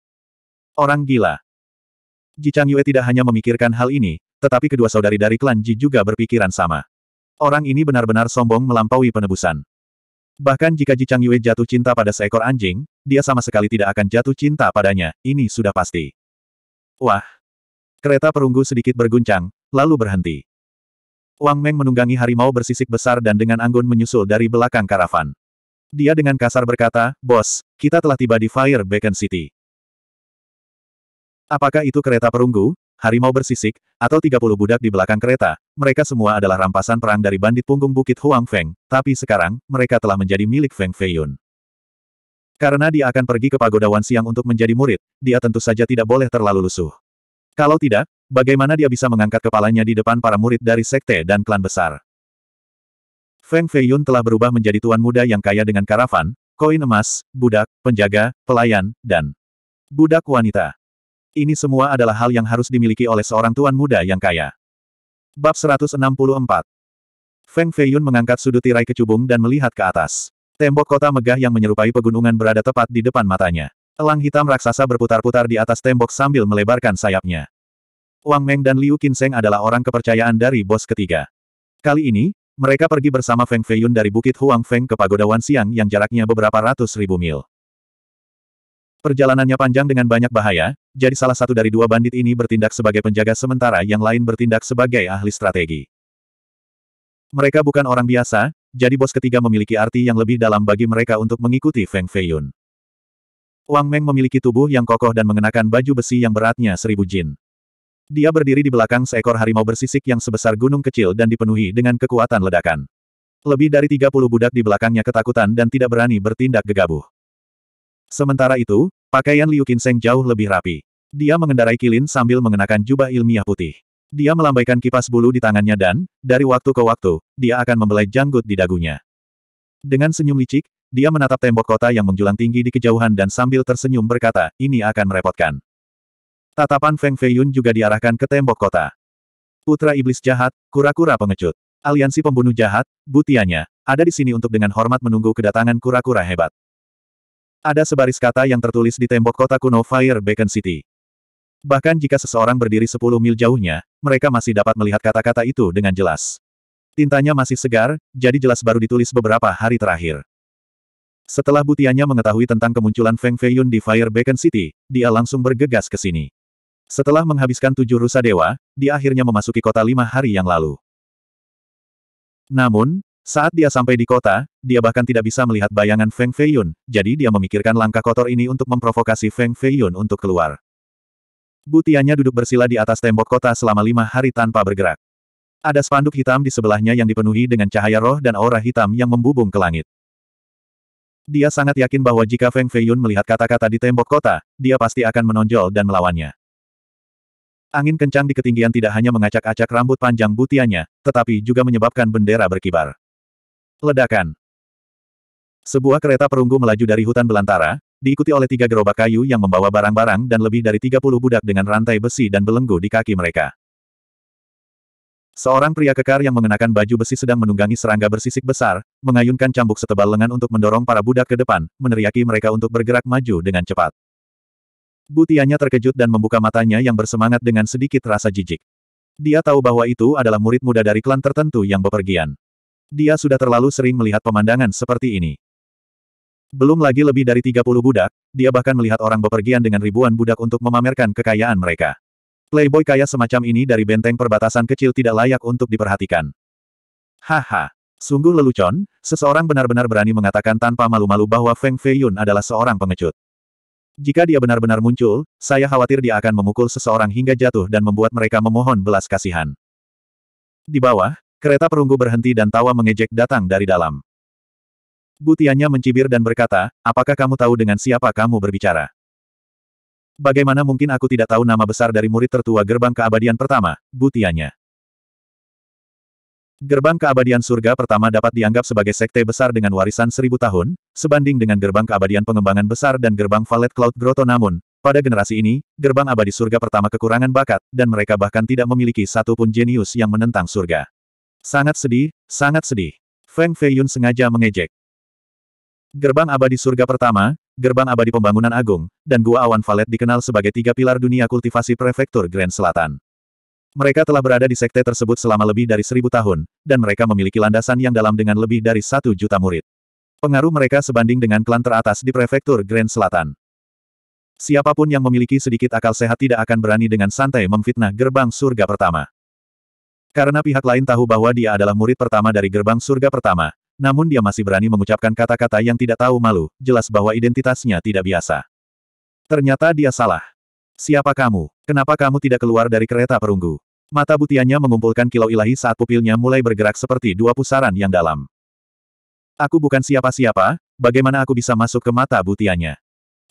Orang gila. Ji Chang Yue tidak hanya memikirkan hal ini, tetapi kedua saudari dari klan Ji juga berpikiran sama. Orang ini benar-benar sombong melampaui penebusan. Bahkan jika Ji Chang Yue jatuh cinta pada seekor anjing, dia sama sekali tidak akan jatuh cinta padanya, ini sudah pasti. Wah! Kereta perunggu sedikit berguncang, lalu berhenti. Wang Meng menunggangi harimau bersisik besar dan dengan anggun menyusul dari belakang karavan. Dia dengan kasar berkata, Bos, kita telah tiba di Fire Beacon City. Apakah itu kereta perunggu, harimau bersisik, atau 30 budak di belakang kereta, mereka semua adalah rampasan perang dari bandit punggung bukit Huang Feng, tapi sekarang, mereka telah menjadi milik Feng Feiyun. Karena dia akan pergi ke Pagoda Wansiang untuk menjadi murid, dia tentu saja tidak boleh terlalu lusuh. Kalau tidak, Bagaimana dia bisa mengangkat kepalanya di depan para murid dari sekte dan klan besar? Feng Feiyun telah berubah menjadi tuan muda yang kaya dengan karavan, koin emas, budak, penjaga, pelayan, dan budak wanita. Ini semua adalah hal yang harus dimiliki oleh seorang tuan muda yang kaya. Bab 164 Feng Feiyun mengangkat sudut tirai kecubung dan melihat ke atas. Tembok kota megah yang menyerupai pegunungan berada tepat di depan matanya. Elang hitam raksasa berputar-putar di atas tembok sambil melebarkan sayapnya. Wang Meng dan Liu Qinseng adalah orang kepercayaan dari bos ketiga. Kali ini, mereka pergi bersama Feng Feiyun dari Bukit Huang Feng ke Pagoda Wanxiang yang jaraknya beberapa ratus ribu mil. Perjalanannya panjang dengan banyak bahaya, jadi salah satu dari dua bandit ini bertindak sebagai penjaga sementara yang lain bertindak sebagai ahli strategi. Mereka bukan orang biasa, jadi bos ketiga memiliki arti yang lebih dalam bagi mereka untuk mengikuti Feng Feiyun. Wang Meng memiliki tubuh yang kokoh dan mengenakan baju besi yang beratnya seribu jin. Dia berdiri di belakang seekor harimau bersisik yang sebesar gunung kecil dan dipenuhi dengan kekuatan ledakan. Lebih dari 30 budak di belakangnya ketakutan dan tidak berani bertindak gegabah. Sementara itu, pakaian Liu Qinseng jauh lebih rapi. Dia mengendarai kilin sambil mengenakan jubah ilmiah putih. Dia melambaikan kipas bulu di tangannya dan, dari waktu ke waktu, dia akan membelai janggut di dagunya. Dengan senyum licik, dia menatap tembok kota yang menjulang tinggi di kejauhan dan sambil tersenyum berkata, ini akan merepotkan. Tatapan Feng Feiyun juga diarahkan ke tembok kota. Putra Iblis Jahat, Kura-Kura Pengecut. Aliansi Pembunuh Jahat, butianya, ada di sini untuk dengan hormat menunggu kedatangan kura-kura hebat. Ada sebaris kata yang tertulis di tembok kota kuno Fire Beacon City. Bahkan jika seseorang berdiri 10 mil jauhnya, mereka masih dapat melihat kata-kata itu dengan jelas. Tintanya masih segar, jadi jelas baru ditulis beberapa hari terakhir. Setelah butiannya mengetahui tentang kemunculan Feng Feiyun di Fire Beacon City, dia langsung bergegas ke sini. Setelah menghabiskan tujuh rusa dewa, dia akhirnya memasuki kota lima hari yang lalu. Namun, saat dia sampai di kota, dia bahkan tidak bisa melihat bayangan Feng Feiyun, jadi dia memikirkan langkah kotor ini untuk memprovokasi Feng Feiyun untuk keluar. Butianya duduk bersila di atas tembok kota selama lima hari tanpa bergerak. Ada spanduk hitam di sebelahnya yang dipenuhi dengan cahaya roh dan aura hitam yang membubung ke langit. Dia sangat yakin bahwa jika Feng Feiyun melihat kata-kata di tembok kota, dia pasti akan menonjol dan melawannya. Angin kencang di ketinggian tidak hanya mengacak-acak rambut panjang butianya, tetapi juga menyebabkan bendera berkibar. Ledakan. Sebuah kereta perunggu melaju dari hutan belantara, diikuti oleh tiga gerobak kayu yang membawa barang-barang dan lebih dari 30 budak dengan rantai besi dan belenggu di kaki mereka. Seorang pria kekar yang mengenakan baju besi sedang menunggangi serangga bersisik besar, mengayunkan cambuk setebal lengan untuk mendorong para budak ke depan, meneriaki mereka untuk bergerak maju dengan cepat. Butiannya terkejut dan membuka matanya yang bersemangat dengan sedikit rasa jijik. Dia tahu bahwa itu adalah murid muda dari klan tertentu yang bepergian. Dia sudah terlalu sering melihat pemandangan seperti ini. Belum lagi lebih dari 30 budak, dia bahkan melihat orang bepergian dengan ribuan budak untuk memamerkan kekayaan mereka. Playboy kaya semacam ini dari benteng perbatasan kecil tidak layak untuk diperhatikan. Haha, sungguh lelucon, seseorang benar-benar berani mengatakan tanpa malu-malu bahwa Feng Feiyun adalah seorang pengecut. Jika dia benar-benar muncul, saya khawatir dia akan memukul seseorang hingga jatuh dan membuat mereka memohon belas kasihan. Di bawah, kereta perunggu berhenti dan tawa mengejek datang dari dalam. Butiannya mencibir dan berkata, apakah kamu tahu dengan siapa kamu berbicara? Bagaimana mungkin aku tidak tahu nama besar dari murid tertua gerbang keabadian pertama, Butiannya. Gerbang keabadian surga pertama dapat dianggap sebagai sekte besar dengan warisan seribu tahun, sebanding dengan gerbang keabadian pengembangan besar dan gerbang Valet Cloud Grotto namun, pada generasi ini, gerbang abadi surga pertama kekurangan bakat, dan mereka bahkan tidak memiliki satu pun jenius yang menentang surga. Sangat sedih, sangat sedih. Feng Feiyun sengaja mengejek. Gerbang abadi surga pertama, gerbang abadi pembangunan agung, dan gua awan Valet dikenal sebagai tiga pilar dunia kultivasi prefektur Grand Selatan. Mereka telah berada di sekte tersebut selama lebih dari seribu tahun, dan mereka memiliki landasan yang dalam dengan lebih dari satu juta murid. Pengaruh mereka sebanding dengan klan teratas di prefektur Grand Selatan. Siapapun yang memiliki sedikit akal sehat tidak akan berani dengan santai memfitnah gerbang surga pertama. Karena pihak lain tahu bahwa dia adalah murid pertama dari gerbang surga pertama, namun dia masih berani mengucapkan kata-kata yang tidak tahu malu, jelas bahwa identitasnya tidak biasa. Ternyata dia salah. Siapa kamu? Kenapa kamu tidak keluar dari kereta perunggu? Mata butiannya mengumpulkan kilau ilahi saat pupilnya mulai bergerak seperti dua pusaran yang dalam. Aku bukan siapa-siapa, bagaimana aku bisa masuk ke mata butiannya?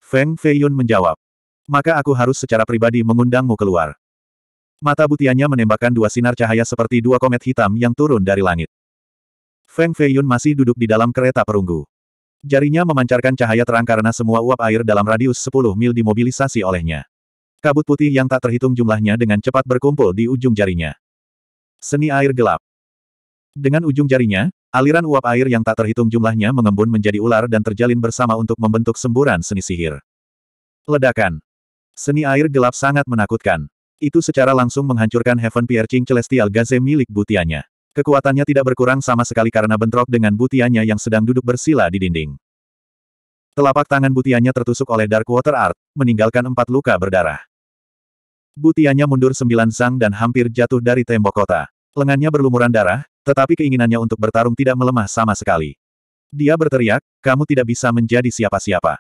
Feng Feiyun menjawab. Maka aku harus secara pribadi mengundangmu keluar. Mata butiannya menembakkan dua sinar cahaya seperti dua komet hitam yang turun dari langit. Feng Feiyun masih duduk di dalam kereta perunggu. Jarinya memancarkan cahaya terang karena semua uap air dalam radius 10 mil dimobilisasi olehnya. Kabut putih yang tak terhitung jumlahnya dengan cepat berkumpul di ujung jarinya. Seni air gelap. Dengan ujung jarinya, aliran uap air yang tak terhitung jumlahnya mengembun menjadi ular dan terjalin bersama untuk membentuk semburan seni sihir. Ledakan. Seni air gelap sangat menakutkan. Itu secara langsung menghancurkan Heaven Piercing Celestial Gaze milik butianya. Kekuatannya tidak berkurang sama sekali karena bentrok dengan butianya yang sedang duduk bersila di dinding. Telapak tangan butianya tertusuk oleh Dark Water Art, meninggalkan empat luka berdarah. Butiannya mundur sembilan sang dan hampir jatuh dari tembok kota. Lengannya berlumuran darah, tetapi keinginannya untuk bertarung tidak melemah sama sekali. Dia berteriak, kamu tidak bisa menjadi siapa-siapa.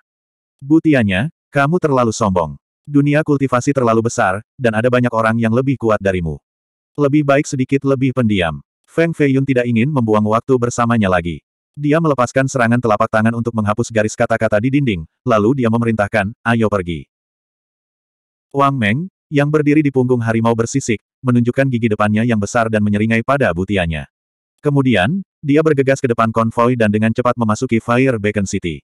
Butiannya, kamu terlalu sombong. Dunia kultivasi terlalu besar, dan ada banyak orang yang lebih kuat darimu. Lebih baik sedikit lebih pendiam. Feng Feiyun tidak ingin membuang waktu bersamanya lagi. Dia melepaskan serangan telapak tangan untuk menghapus garis kata-kata di dinding, lalu dia memerintahkan, ayo pergi. Wang Meng, yang berdiri di punggung harimau bersisik, menunjukkan gigi depannya yang besar dan menyeringai pada butianya. Kemudian, dia bergegas ke depan konvoi dan dengan cepat memasuki Fire Beacon City.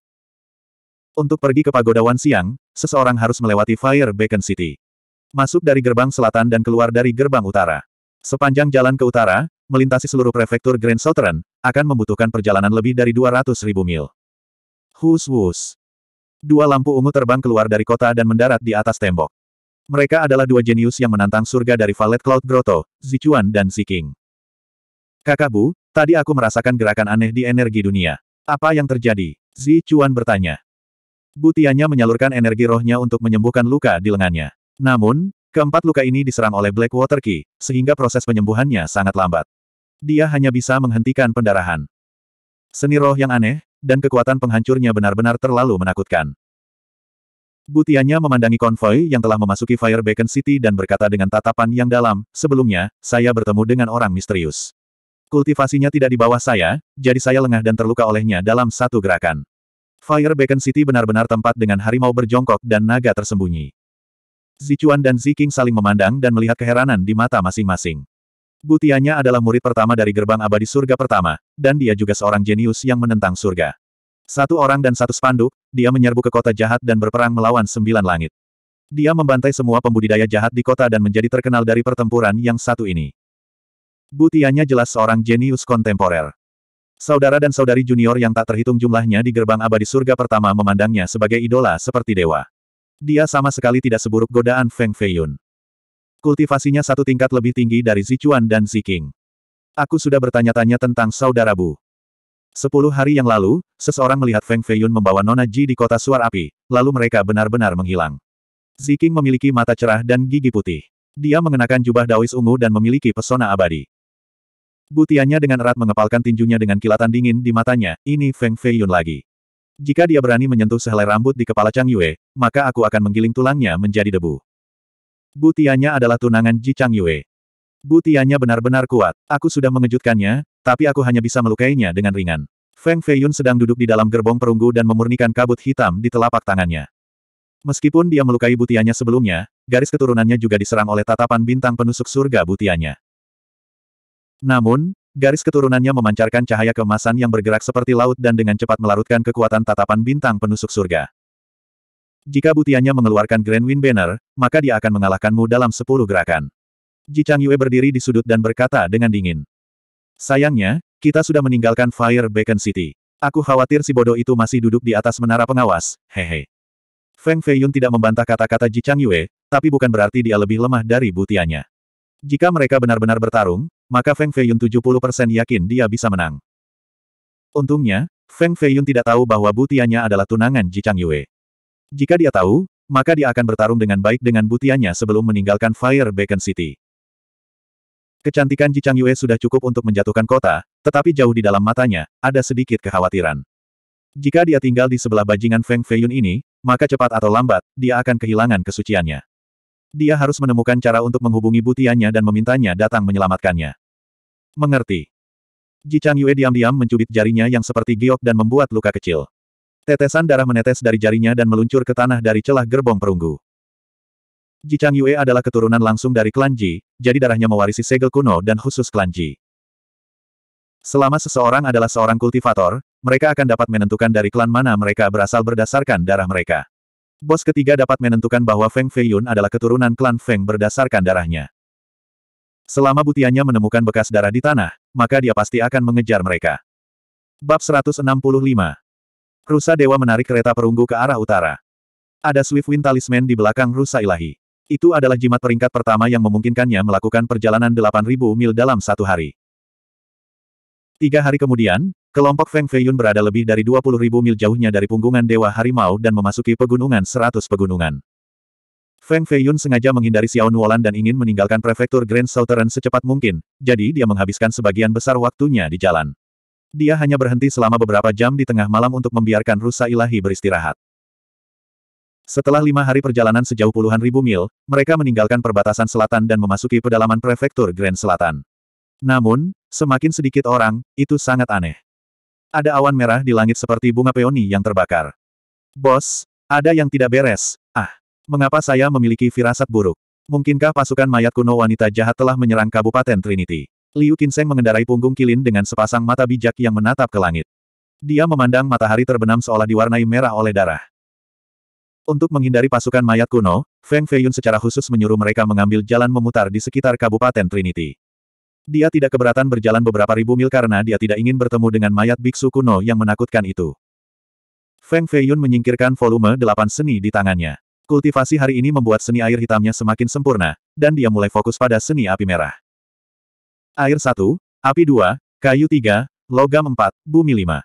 Untuk pergi ke Pagoda Wan Siang, seseorang harus melewati Fire Beacon City. Masuk dari gerbang selatan dan keluar dari gerbang utara. Sepanjang jalan ke utara, melintasi seluruh prefektur Grand Southern, akan membutuhkan perjalanan lebih dari 200 ribu mil. Hus-wus. Dua lampu ungu terbang keluar dari kota dan mendarat di atas tembok. Mereka adalah dua jenius yang menantang surga dari Valet Cloud Grotto, Zichuan dan Ziking. Kakak Bu, tadi aku merasakan gerakan aneh di energi dunia. Apa yang terjadi? Zichuan bertanya. Butianya menyalurkan energi rohnya untuk menyembuhkan luka di lengannya. Namun, keempat luka ini diserang oleh Blackwater Key, sehingga proses penyembuhannya sangat lambat. Dia hanya bisa menghentikan pendarahan. Seni roh yang aneh, dan kekuatan penghancurnya benar-benar terlalu menakutkan. Butianya memandangi konvoi yang telah memasuki Fire Beacon City dan berkata dengan tatapan yang dalam, sebelumnya, saya bertemu dengan orang misterius. Kultivasinya tidak di bawah saya, jadi saya lengah dan terluka olehnya dalam satu gerakan. Fire Beacon City benar-benar tempat dengan harimau berjongkok dan naga tersembunyi. Zichuan dan Ziking saling memandang dan melihat keheranan di mata masing-masing. Butianya adalah murid pertama dari gerbang abadi surga pertama, dan dia juga seorang jenius yang menentang surga. Satu orang dan satu spanduk, dia menyerbu ke kota jahat dan berperang melawan sembilan langit. Dia membantai semua pembudidaya jahat di kota dan menjadi terkenal dari pertempuran yang satu ini. Butianya jelas seorang jenius kontemporer. Saudara dan saudari junior yang tak terhitung jumlahnya di gerbang abadi surga pertama memandangnya sebagai idola seperti dewa. Dia sama sekali tidak seburuk godaan Feng Feiyun. Kultivasinya satu tingkat lebih tinggi dari Zichuan dan Ziking. Aku sudah bertanya-tanya tentang saudara Bu. Sepuluh hari yang lalu, seseorang melihat Feng Feiyun membawa Nona Ji di kota suar api, lalu mereka benar-benar menghilang. Ziking memiliki mata cerah dan gigi putih. Dia mengenakan jubah daois ungu dan memiliki pesona abadi. Butianya dengan erat mengepalkan tinjunya dengan kilatan dingin di matanya, ini Feng Feiyun lagi. Jika dia berani menyentuh sehelai rambut di kepala Chang Yue, maka aku akan menggiling tulangnya menjadi debu. Butianya adalah tunangan Ji Chang Yue. Butianya benar-benar kuat. Aku sudah mengejutkannya, tapi aku hanya bisa melukainya dengan ringan. Feng Feiyun sedang duduk di dalam gerbong perunggu dan memurnikan kabut hitam di telapak tangannya. Meskipun dia melukai butianya sebelumnya, garis keturunannya juga diserang oleh tatapan bintang penusuk surga butianya. Namun, garis keturunannya memancarkan cahaya kemasan yang bergerak seperti laut dan dengan cepat melarutkan kekuatan tatapan bintang penusuk surga. Jika butianya mengeluarkan Grand Wind Banner, maka dia akan mengalahkanmu dalam sepuluh gerakan. Ji Chang Yue berdiri di sudut dan berkata dengan dingin. Sayangnya, kita sudah meninggalkan Fire Beacon City. Aku khawatir si bodoh itu masih duduk di atas menara pengawas, hehe. Feng Feiyun tidak membantah kata-kata Ji Chang Yue, tapi bukan berarti dia lebih lemah dari butianya. Jika mereka benar-benar bertarung, maka Feng Feiyun 70% yakin dia bisa menang. Untungnya, Feng Feiyun tidak tahu bahwa butianya adalah tunangan Ji Chang Yue. Jika dia tahu, maka dia akan bertarung dengan baik dengan butianya sebelum meninggalkan Fire Beacon City. Kecantikan Jichang Yue sudah cukup untuk menjatuhkan kota, tetapi jauh di dalam matanya, ada sedikit kekhawatiran. Jika dia tinggal di sebelah bajingan Feng Feiyun ini, maka cepat atau lambat, dia akan kehilangan kesuciannya. Dia harus menemukan cara untuk menghubungi butiannya dan memintanya datang menyelamatkannya. Mengerti. Jichang Yue diam-diam mencubit jarinya yang seperti giok dan membuat luka kecil. Tetesan darah menetes dari jarinya dan meluncur ke tanah dari celah gerbong perunggu. Ji Chang Yue adalah keturunan langsung dari klan Ji, jadi darahnya mewarisi segel kuno dan khusus klan Ji. Selama seseorang adalah seorang kultivator, mereka akan dapat menentukan dari klan mana mereka berasal berdasarkan darah mereka. Bos ketiga dapat menentukan bahwa Feng Feiyun adalah keturunan klan Feng berdasarkan darahnya. Selama butiannya menemukan bekas darah di tanah, maka dia pasti akan mengejar mereka. Bab 165 Rusa Dewa menarik kereta perunggu ke arah utara. Ada Swift Wind Talisman di belakang Rusa Ilahi. Itu adalah jimat peringkat pertama yang memungkinkannya melakukan perjalanan 8.000 mil dalam satu hari. Tiga hari kemudian, kelompok Feng Feiyun berada lebih dari 20.000 mil jauhnya dari punggungan Dewa Harimau dan memasuki pegunungan 100 pegunungan. Feng Feiyun sengaja menghindari Xiao Nuolan dan ingin meninggalkan prefektur Grand Southern secepat mungkin, jadi dia menghabiskan sebagian besar waktunya di jalan. Dia hanya berhenti selama beberapa jam di tengah malam untuk membiarkan rusa ilahi beristirahat. Setelah lima hari perjalanan sejauh puluhan ribu mil, mereka meninggalkan perbatasan selatan dan memasuki pedalaman prefektur Grand Selatan. Namun, semakin sedikit orang, itu sangat aneh. Ada awan merah di langit seperti bunga peoni yang terbakar. Bos, ada yang tidak beres. Ah, mengapa saya memiliki firasat buruk? Mungkinkah pasukan mayat kuno wanita jahat telah menyerang Kabupaten Trinity? Liu Kinseng mengendarai punggung kilin dengan sepasang mata bijak yang menatap ke langit. Dia memandang matahari terbenam seolah diwarnai merah oleh darah. Untuk menghindari pasukan mayat kuno, Feng Feiyun secara khusus menyuruh mereka mengambil jalan memutar di sekitar Kabupaten Trinity. Dia tidak keberatan berjalan beberapa ribu mil karena dia tidak ingin bertemu dengan mayat biksu kuno yang menakutkan itu. Feng Feiyun menyingkirkan volume delapan seni di tangannya. Kultivasi hari ini membuat seni air hitamnya semakin sempurna, dan dia mulai fokus pada seni api merah. Air satu, api dua, kayu tiga, logam 4, bumi lima.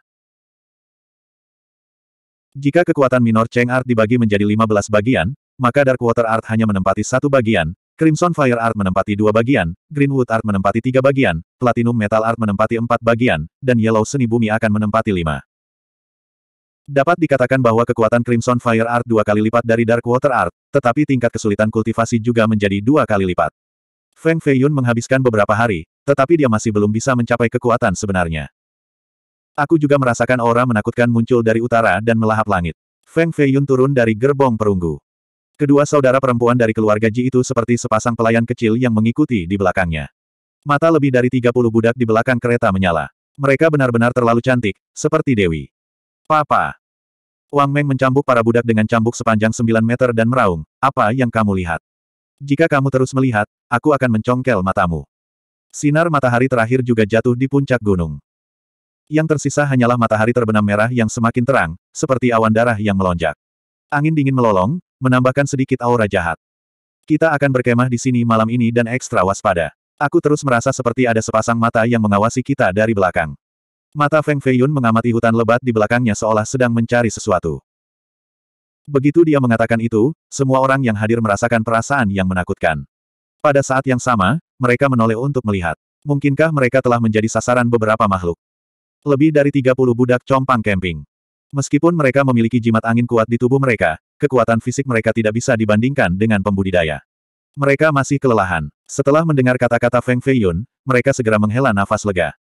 Jika kekuatan minor Cheng Art dibagi menjadi 15 bagian, maka Dark Water Art hanya menempati satu bagian, Crimson Fire Art menempati dua bagian, Greenwood Art menempati tiga bagian, Platinum Metal Art menempati empat bagian, dan Yellow Seni Bumi akan menempati lima. Dapat dikatakan bahwa kekuatan Crimson Fire Art dua kali lipat dari Dark Water Art, tetapi tingkat kesulitan kultivasi juga menjadi dua kali lipat. Feng Feiyun menghabiskan beberapa hari, tetapi dia masih belum bisa mencapai kekuatan sebenarnya. Aku juga merasakan aura menakutkan muncul dari utara dan melahap langit. Feng Feiyun turun dari gerbong perunggu. Kedua saudara perempuan dari keluarga Ji itu seperti sepasang pelayan kecil yang mengikuti di belakangnya. Mata lebih dari 30 budak di belakang kereta menyala. Mereka benar-benar terlalu cantik, seperti Dewi. Papa. Wang Meng mencambuk para budak dengan cambuk sepanjang 9 meter dan meraung, apa yang kamu lihat? Jika kamu terus melihat, aku akan mencongkel matamu. Sinar matahari terakhir juga jatuh di puncak gunung. Yang tersisa hanyalah matahari terbenam merah yang semakin terang, seperti awan darah yang melonjak. Angin dingin melolong, menambahkan sedikit aura jahat. Kita akan berkemah di sini malam ini dan ekstra waspada. Aku terus merasa seperti ada sepasang mata yang mengawasi kita dari belakang. Mata Feng Feiyun mengamati hutan lebat di belakangnya seolah sedang mencari sesuatu. Begitu dia mengatakan itu, semua orang yang hadir merasakan perasaan yang menakutkan. Pada saat yang sama, mereka menoleh untuk melihat. Mungkinkah mereka telah menjadi sasaran beberapa makhluk? Lebih dari 30 budak compang camping. Meskipun mereka memiliki jimat angin kuat di tubuh mereka, kekuatan fisik mereka tidak bisa dibandingkan dengan pembudidaya. Mereka masih kelelahan. Setelah mendengar kata-kata Feng Feiyun, mereka segera menghela nafas lega.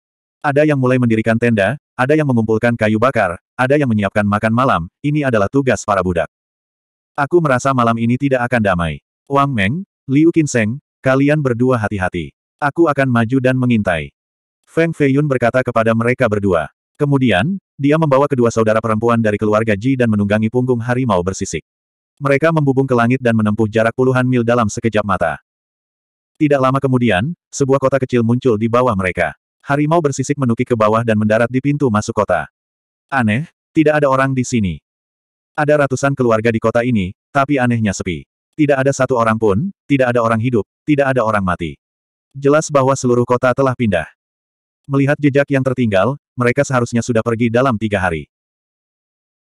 Ada yang mulai mendirikan tenda, ada yang mengumpulkan kayu bakar, ada yang menyiapkan makan malam, ini adalah tugas para budak. Aku merasa malam ini tidak akan damai. Wang Meng, Liu Qinseng, kalian berdua hati-hati. Aku akan maju dan mengintai. Feng Feiyun berkata kepada mereka berdua. Kemudian, dia membawa kedua saudara perempuan dari keluarga Ji dan menunggangi punggung harimau bersisik. Mereka membubung ke langit dan menempuh jarak puluhan mil dalam sekejap mata. Tidak lama kemudian, sebuah kota kecil muncul di bawah mereka. Harimau bersisik menukik ke bawah dan mendarat di pintu masuk kota. Aneh, tidak ada orang di sini. Ada ratusan keluarga di kota ini, tapi anehnya sepi. Tidak ada satu orang pun, tidak ada orang hidup, tidak ada orang mati. Jelas bahwa seluruh kota telah pindah. Melihat jejak yang tertinggal, mereka seharusnya sudah pergi dalam tiga hari.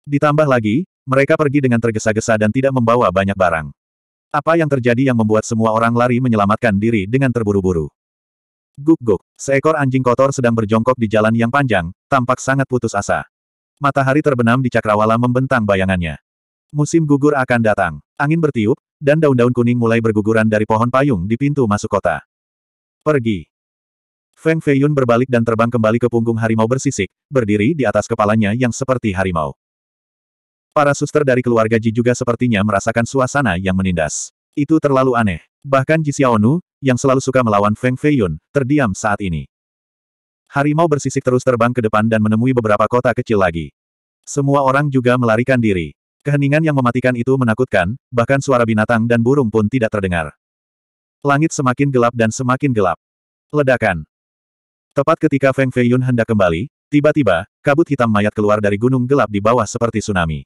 Ditambah lagi, mereka pergi dengan tergesa-gesa dan tidak membawa banyak barang. Apa yang terjadi yang membuat semua orang lari menyelamatkan diri dengan terburu-buru? Guk-guk, seekor anjing kotor sedang berjongkok di jalan yang panjang, tampak sangat putus asa. Matahari terbenam di cakrawala membentang bayangannya. Musim gugur akan datang. Angin bertiup, dan daun-daun kuning mulai berguguran dari pohon payung di pintu masuk kota. Pergi. Feng Feiyun berbalik dan terbang kembali ke punggung harimau bersisik, berdiri di atas kepalanya yang seperti harimau. Para suster dari keluarga Ji juga sepertinya merasakan suasana yang menindas. Itu terlalu aneh. Bahkan Ji Xiaonu, yang selalu suka melawan Feng Feiyun, terdiam saat ini. Harimau bersisik terus terbang ke depan dan menemui beberapa kota kecil lagi. Semua orang juga melarikan diri. Keheningan yang mematikan itu menakutkan, bahkan suara binatang dan burung pun tidak terdengar. Langit semakin gelap dan semakin gelap. Ledakan. Tepat ketika Feng Feiyun hendak kembali, tiba-tiba, kabut hitam mayat keluar dari gunung gelap di bawah seperti tsunami.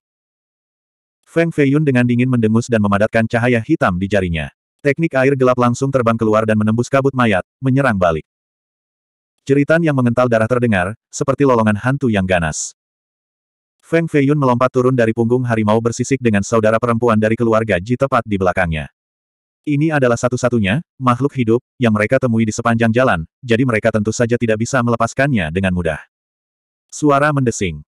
Feng Feiyun dengan dingin mendengus dan memadatkan cahaya hitam di jarinya. Teknik air gelap langsung terbang keluar dan menembus kabut mayat, menyerang balik. Jeritan yang mengental darah terdengar, seperti lolongan hantu yang ganas. Feng Feiyun melompat turun dari punggung harimau bersisik dengan saudara perempuan dari keluarga Ji tepat di belakangnya. Ini adalah satu-satunya makhluk hidup yang mereka temui di sepanjang jalan, jadi mereka tentu saja tidak bisa melepaskannya dengan mudah. Suara mendesing.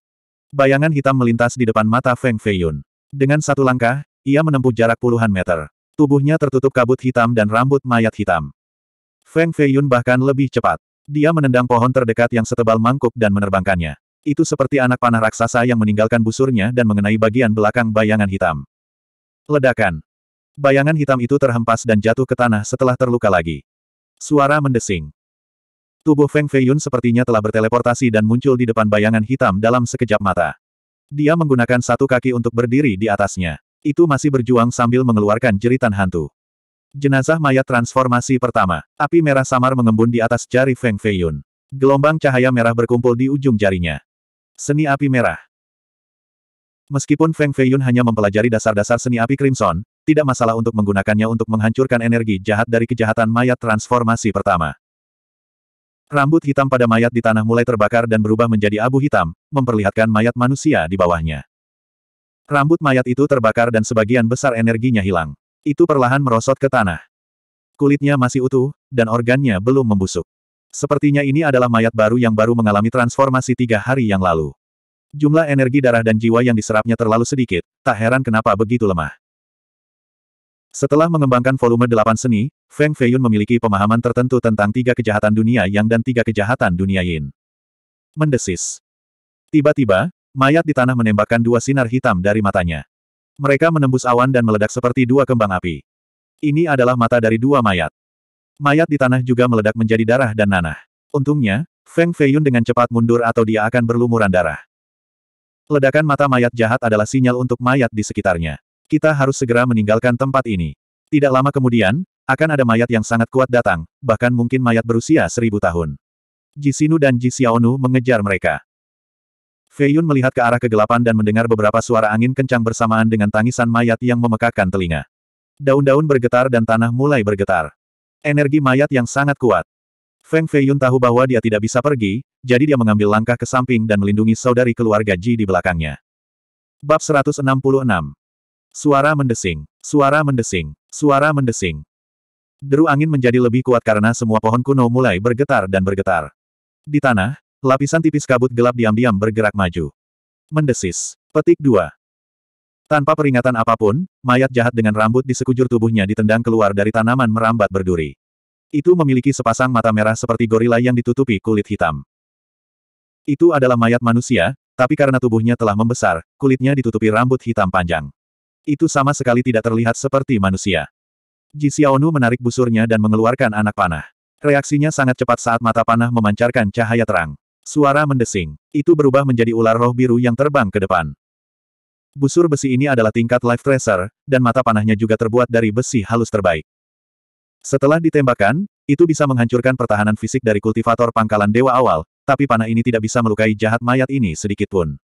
Bayangan hitam melintas di depan mata Feng Feiyun. Dengan satu langkah, ia menempuh jarak puluhan meter. Tubuhnya tertutup kabut hitam dan rambut mayat hitam. Feng Feiyun bahkan lebih cepat. Dia menendang pohon terdekat yang setebal mangkuk dan menerbangkannya. Itu seperti anak panah raksasa yang meninggalkan busurnya dan mengenai bagian belakang bayangan hitam. Ledakan. Bayangan hitam itu terhempas dan jatuh ke tanah setelah terluka lagi. Suara mendesing. Tubuh Feng Feiyun sepertinya telah berteleportasi dan muncul di depan bayangan hitam dalam sekejap mata. Dia menggunakan satu kaki untuk berdiri di atasnya. Itu masih berjuang sambil mengeluarkan jeritan hantu. Jenazah mayat transformasi pertama. Api merah samar mengembun di atas jari Feng Feiyun. Gelombang cahaya merah berkumpul di ujung jarinya. Seni api merah. Meskipun Feng Feiyun hanya mempelajari dasar-dasar seni api Crimson, tidak masalah untuk menggunakannya untuk menghancurkan energi jahat dari kejahatan mayat transformasi pertama. Rambut hitam pada mayat di tanah mulai terbakar dan berubah menjadi abu hitam, memperlihatkan mayat manusia di bawahnya. Rambut mayat itu terbakar dan sebagian besar energinya hilang. Itu perlahan merosot ke tanah. Kulitnya masih utuh, dan organnya belum membusuk. Sepertinya ini adalah mayat baru yang baru mengalami transformasi tiga hari yang lalu. Jumlah energi darah dan jiwa yang diserapnya terlalu sedikit, tak heran kenapa begitu lemah. Setelah mengembangkan volume delapan seni, Feng Feiyun memiliki pemahaman tertentu tentang tiga kejahatan dunia yang dan tiga kejahatan dunia yin. Mendesis. Tiba-tiba, mayat di tanah menembakkan dua sinar hitam dari matanya. Mereka menembus awan dan meledak seperti dua kembang api. Ini adalah mata dari dua mayat. Mayat di tanah juga meledak menjadi darah dan nanah. Untungnya, Feng Feiyun dengan cepat mundur atau dia akan berlumuran darah. Ledakan mata mayat jahat adalah sinyal untuk mayat di sekitarnya. Kita harus segera meninggalkan tempat ini. Tidak lama kemudian, akan ada mayat yang sangat kuat datang, bahkan mungkin mayat berusia seribu tahun. Ji Jisinu dan Ji Xiaonu mengejar mereka. Fei Yun melihat ke arah kegelapan dan mendengar beberapa suara angin kencang bersamaan dengan tangisan mayat yang memekakkan telinga. Daun-daun bergetar dan tanah mulai bergetar. Energi mayat yang sangat kuat. Feng Fei Yun tahu bahwa dia tidak bisa pergi, jadi dia mengambil langkah ke samping dan melindungi saudari keluarga Ji di belakangnya. Bab 166 Suara mendesing. Suara mendesing. Suara mendesing. Deru angin menjadi lebih kuat karena semua pohon kuno mulai bergetar dan bergetar. Di tanah, lapisan tipis kabut gelap diam-diam bergerak maju. Mendesis. Petik 2. Tanpa peringatan apapun, mayat jahat dengan rambut di sekujur tubuhnya ditendang keluar dari tanaman merambat berduri. Itu memiliki sepasang mata merah seperti gorila yang ditutupi kulit hitam. Itu adalah mayat manusia, tapi karena tubuhnya telah membesar, kulitnya ditutupi rambut hitam panjang. Itu sama sekali tidak terlihat seperti manusia. Ji Xiaonu menarik busurnya dan mengeluarkan anak panah. Reaksinya sangat cepat saat mata panah memancarkan cahaya terang. Suara mendesing. Itu berubah menjadi ular roh biru yang terbang ke depan. Busur besi ini adalah tingkat life tracer, dan mata panahnya juga terbuat dari besi halus terbaik. Setelah ditembakkan, itu bisa menghancurkan pertahanan fisik dari kultivator pangkalan dewa awal, tapi panah ini tidak bisa melukai jahat mayat ini sedikitpun.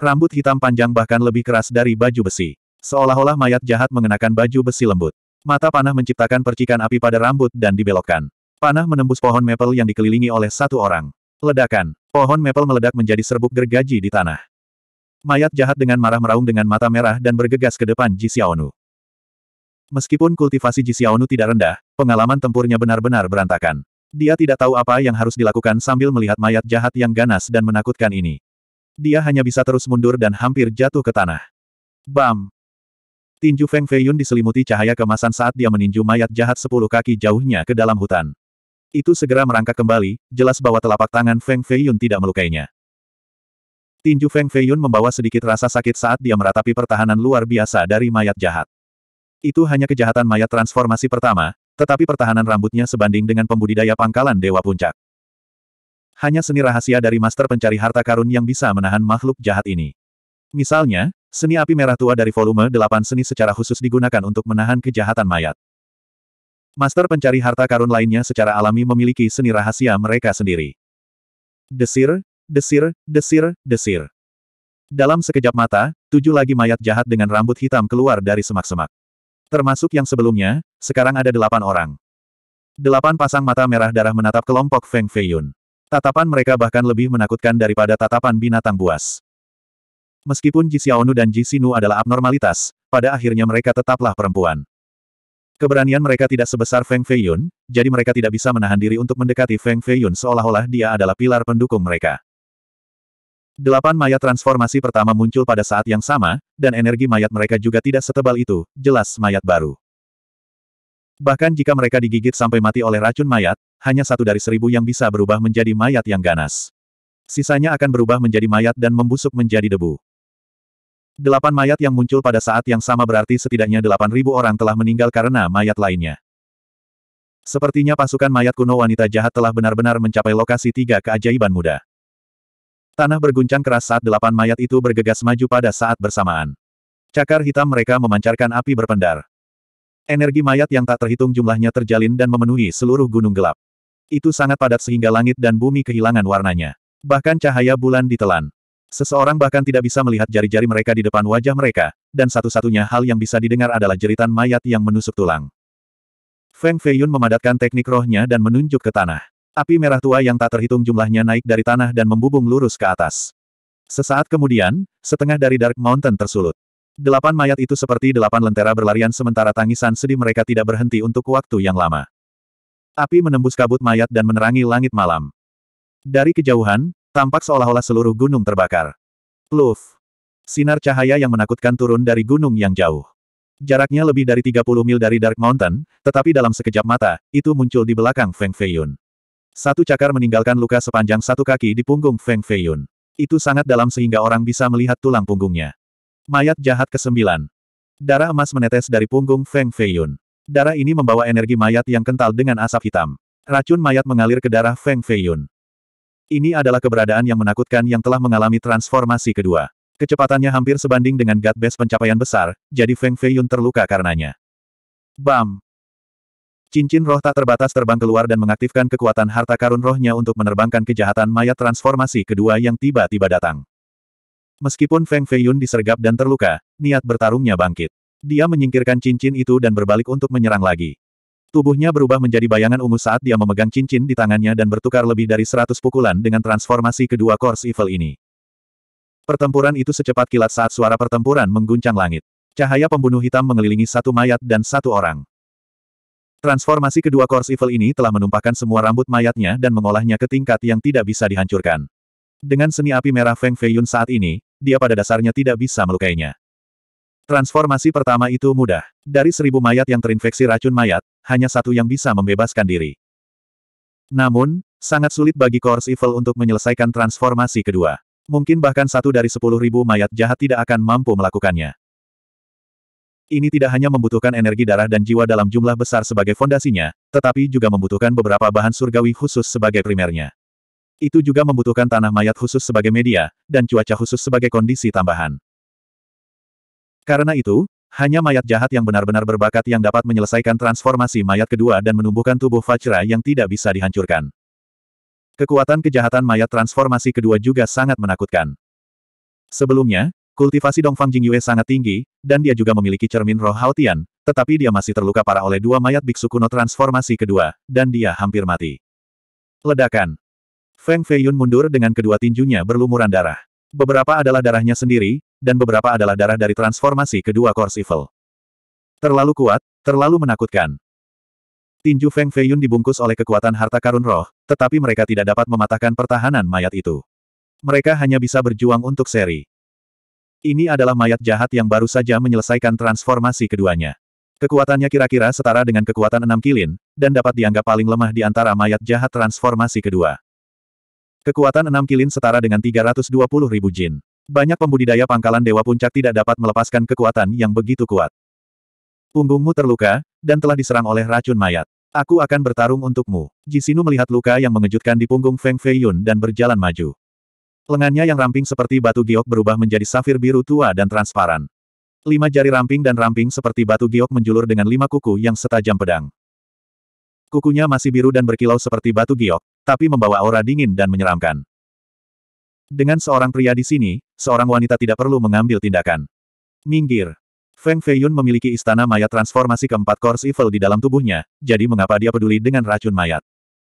Rambut hitam panjang bahkan lebih keras dari baju besi. Seolah-olah mayat jahat mengenakan baju besi lembut. Mata panah menciptakan percikan api pada rambut dan dibelokkan. Panah menembus pohon maple yang dikelilingi oleh satu orang. Ledakan. Pohon maple meledak menjadi serbuk gergaji di tanah. Mayat jahat dengan marah meraung dengan mata merah dan bergegas ke depan Ji Xiaonu. Meskipun kultivasi Ji Xiaonu tidak rendah, pengalaman tempurnya benar-benar berantakan. Dia tidak tahu apa yang harus dilakukan sambil melihat mayat jahat yang ganas dan menakutkan ini dia hanya bisa terus mundur dan hampir jatuh ke tanah. Bam! Tinju Feng Feiyun diselimuti cahaya kemasan saat dia meninju mayat jahat sepuluh kaki jauhnya ke dalam hutan. Itu segera merangkak kembali, jelas bahwa telapak tangan Feng Feiyun tidak melukainya. Tinju Feng Feiyun membawa sedikit rasa sakit saat dia meratapi pertahanan luar biasa dari mayat jahat. Itu hanya kejahatan mayat transformasi pertama, tetapi pertahanan rambutnya sebanding dengan pembudidaya pangkalan Dewa Puncak hanya seni rahasia dari master pencari harta karun yang bisa menahan makhluk jahat ini. Misalnya, seni api merah tua dari volume 8 seni secara khusus digunakan untuk menahan kejahatan mayat. Master pencari harta karun lainnya secara alami memiliki seni rahasia mereka sendiri. Desir, desir, desir, desir. Dalam sekejap mata, tujuh lagi mayat jahat dengan rambut hitam keluar dari semak-semak. Termasuk yang sebelumnya, sekarang ada delapan orang. Delapan pasang mata merah darah menatap kelompok Feng Feiyun. Tatapan mereka bahkan lebih menakutkan daripada tatapan binatang buas. Meskipun Ji Xiaonu dan Ji Xinu adalah abnormalitas, pada akhirnya mereka tetaplah perempuan. Keberanian mereka tidak sebesar Feng Feiyun, jadi mereka tidak bisa menahan diri untuk mendekati Feng Feiyun seolah-olah dia adalah pilar pendukung mereka. Delapan mayat transformasi pertama muncul pada saat yang sama, dan energi mayat mereka juga tidak setebal itu, jelas mayat baru. Bahkan jika mereka digigit sampai mati oleh racun mayat, hanya satu dari seribu yang bisa berubah menjadi mayat yang ganas. Sisanya akan berubah menjadi mayat dan membusuk menjadi debu. Delapan mayat yang muncul pada saat yang sama berarti setidaknya delapan ribu orang telah meninggal karena mayat lainnya. Sepertinya pasukan mayat kuno wanita jahat telah benar-benar mencapai lokasi tiga keajaiban muda. Tanah berguncang keras saat delapan mayat itu bergegas maju pada saat bersamaan. Cakar hitam mereka memancarkan api berpendar. Energi mayat yang tak terhitung jumlahnya terjalin dan memenuhi seluruh gunung gelap. Itu sangat padat sehingga langit dan bumi kehilangan warnanya. Bahkan cahaya bulan ditelan. Seseorang bahkan tidak bisa melihat jari-jari mereka di depan wajah mereka, dan satu-satunya hal yang bisa didengar adalah jeritan mayat yang menusuk tulang. Feng Feiyun memadatkan teknik rohnya dan menunjuk ke tanah. Api merah tua yang tak terhitung jumlahnya naik dari tanah dan membubung lurus ke atas. Sesaat kemudian, setengah dari Dark Mountain tersulut. Delapan mayat itu seperti delapan lentera berlarian sementara tangisan sedih mereka tidak berhenti untuk waktu yang lama. Api menembus kabut mayat dan menerangi langit malam. Dari kejauhan, tampak seolah-olah seluruh gunung terbakar. Pluf. Sinar cahaya yang menakutkan turun dari gunung yang jauh. Jaraknya lebih dari 30 mil dari Dark Mountain, tetapi dalam sekejap mata, itu muncul di belakang Feng Feiyun. Satu cakar meninggalkan luka sepanjang satu kaki di punggung Feng Feiyun. Itu sangat dalam sehingga orang bisa melihat tulang punggungnya. Mayat jahat ke-9. Darah emas menetes dari punggung Feng Feiyun. Darah ini membawa energi mayat yang kental dengan asap hitam. Racun mayat mengalir ke darah Feng Feiyun. Ini adalah keberadaan yang menakutkan yang telah mengalami transformasi kedua. Kecepatannya hampir sebanding dengan God Base pencapaian besar, jadi Feng Feiyun terluka karenanya. Bam! Cincin roh tak terbatas terbang keluar dan mengaktifkan kekuatan harta karun rohnya untuk menerbangkan kejahatan mayat transformasi kedua yang tiba-tiba datang. Meskipun Feng Feiyun disergap dan terluka, niat bertarungnya bangkit. Dia menyingkirkan cincin itu dan berbalik untuk menyerang lagi. Tubuhnya berubah menjadi bayangan ungu saat dia memegang cincin di tangannya dan bertukar lebih dari seratus pukulan dengan transformasi kedua Course Evil ini. Pertempuran itu secepat kilat saat suara pertempuran mengguncang langit. Cahaya pembunuh hitam mengelilingi satu mayat dan satu orang. Transformasi kedua Course Evil ini telah menumpahkan semua rambut mayatnya dan mengolahnya ke tingkat yang tidak bisa dihancurkan. Dengan seni api merah Feng Feiyun saat ini, dia pada dasarnya tidak bisa melukainya. Transformasi pertama itu mudah. Dari seribu mayat yang terinfeksi racun mayat, hanya satu yang bisa membebaskan diri. Namun, sangat sulit bagi Kors Evil untuk menyelesaikan transformasi kedua. Mungkin bahkan satu dari sepuluh ribu mayat jahat tidak akan mampu melakukannya. Ini tidak hanya membutuhkan energi darah dan jiwa dalam jumlah besar sebagai fondasinya, tetapi juga membutuhkan beberapa bahan surgawi khusus sebagai primernya. Itu juga membutuhkan tanah mayat khusus sebagai media, dan cuaca khusus sebagai kondisi tambahan. Karena itu, hanya mayat jahat yang benar-benar berbakat yang dapat menyelesaikan transformasi mayat kedua dan menumbuhkan tubuh Fajra yang tidak bisa dihancurkan. Kekuatan kejahatan mayat transformasi kedua juga sangat menakutkan. Sebelumnya, kultivasi Dongfang Jingyue sangat tinggi, dan dia juga memiliki cermin roh Haotian, tetapi dia masih terluka parah oleh dua mayat biksu kuno transformasi kedua, dan dia hampir mati. Ledakan. Feng Feiyun mundur dengan kedua tinjunya berlumuran darah. Beberapa adalah darahnya sendiri, dan beberapa adalah darah dari transformasi kedua Kors Evil. Terlalu kuat, terlalu menakutkan. Tinju Feng Feiyun dibungkus oleh kekuatan harta karun roh, tetapi mereka tidak dapat mematahkan pertahanan mayat itu. Mereka hanya bisa berjuang untuk seri. Ini adalah mayat jahat yang baru saja menyelesaikan transformasi keduanya. Kekuatannya kira-kira setara dengan kekuatan enam kilin, dan dapat dianggap paling lemah di antara mayat jahat transformasi kedua. Kekuatan enam kilin setara dengan 320 ribu jin. Banyak pembudidaya pangkalan Dewa Puncak tidak dapat melepaskan kekuatan yang begitu kuat. Punggungmu terluka, dan telah diserang oleh racun mayat. Aku akan bertarung untukmu. Jisinu melihat luka yang mengejutkan di punggung Feng Feiyun dan berjalan maju. Lengannya yang ramping seperti batu giok berubah menjadi safir biru tua dan transparan. Lima jari ramping dan ramping seperti batu giok menjulur dengan lima kuku yang setajam pedang. Kukunya masih biru dan berkilau seperti batu giok, tapi membawa aura dingin dan menyeramkan. Dengan seorang pria di sini, seorang wanita tidak perlu mengambil tindakan. Minggir. Feng Feiyun memiliki istana mayat transformasi keempat Course Evil di dalam tubuhnya, jadi mengapa dia peduli dengan racun mayat?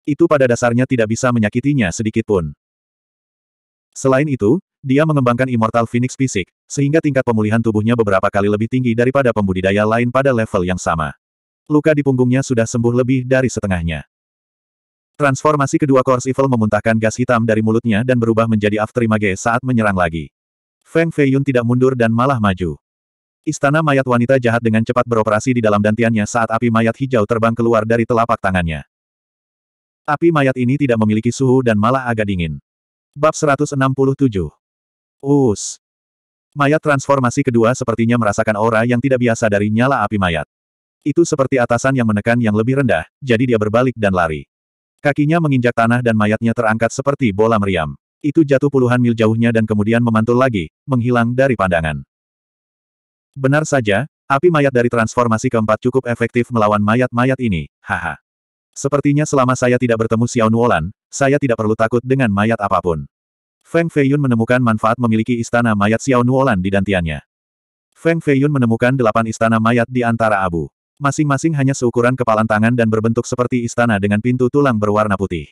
Itu pada dasarnya tidak bisa menyakitinya sedikitpun. Selain itu, dia mengembangkan Immortal Phoenix Fisik, sehingga tingkat pemulihan tubuhnya beberapa kali lebih tinggi daripada pembudidaya lain pada level yang sama. Luka di punggungnya sudah sembuh lebih dari setengahnya. Transformasi kedua Course Evil memuntahkan gas hitam dari mulutnya dan berubah menjadi Aftrimage saat menyerang lagi. Feng Feiyun tidak mundur dan malah maju. Istana mayat wanita jahat dengan cepat beroperasi di dalam dantiannya saat api mayat hijau terbang keluar dari telapak tangannya. Api mayat ini tidak memiliki suhu dan malah agak dingin. Bab 167 Us Mayat transformasi kedua sepertinya merasakan aura yang tidak biasa dari nyala api mayat. Itu seperti atasan yang menekan yang lebih rendah, jadi dia berbalik dan lari. Kakinya menginjak tanah dan mayatnya terangkat seperti bola meriam. Itu jatuh puluhan mil jauhnya dan kemudian memantul lagi, menghilang dari pandangan. Benar saja, api mayat dari transformasi keempat cukup efektif melawan mayat-mayat ini, haha. Sepertinya selama saya tidak bertemu Xiao Nuolan, saya tidak perlu takut dengan mayat apapun. Feng Feiyun menemukan manfaat memiliki istana mayat Xiao Nuolan di dantiannya. Feng Feiyun menemukan delapan istana mayat di antara abu. Masing-masing hanya seukuran kepalan tangan dan berbentuk seperti istana dengan pintu tulang berwarna putih.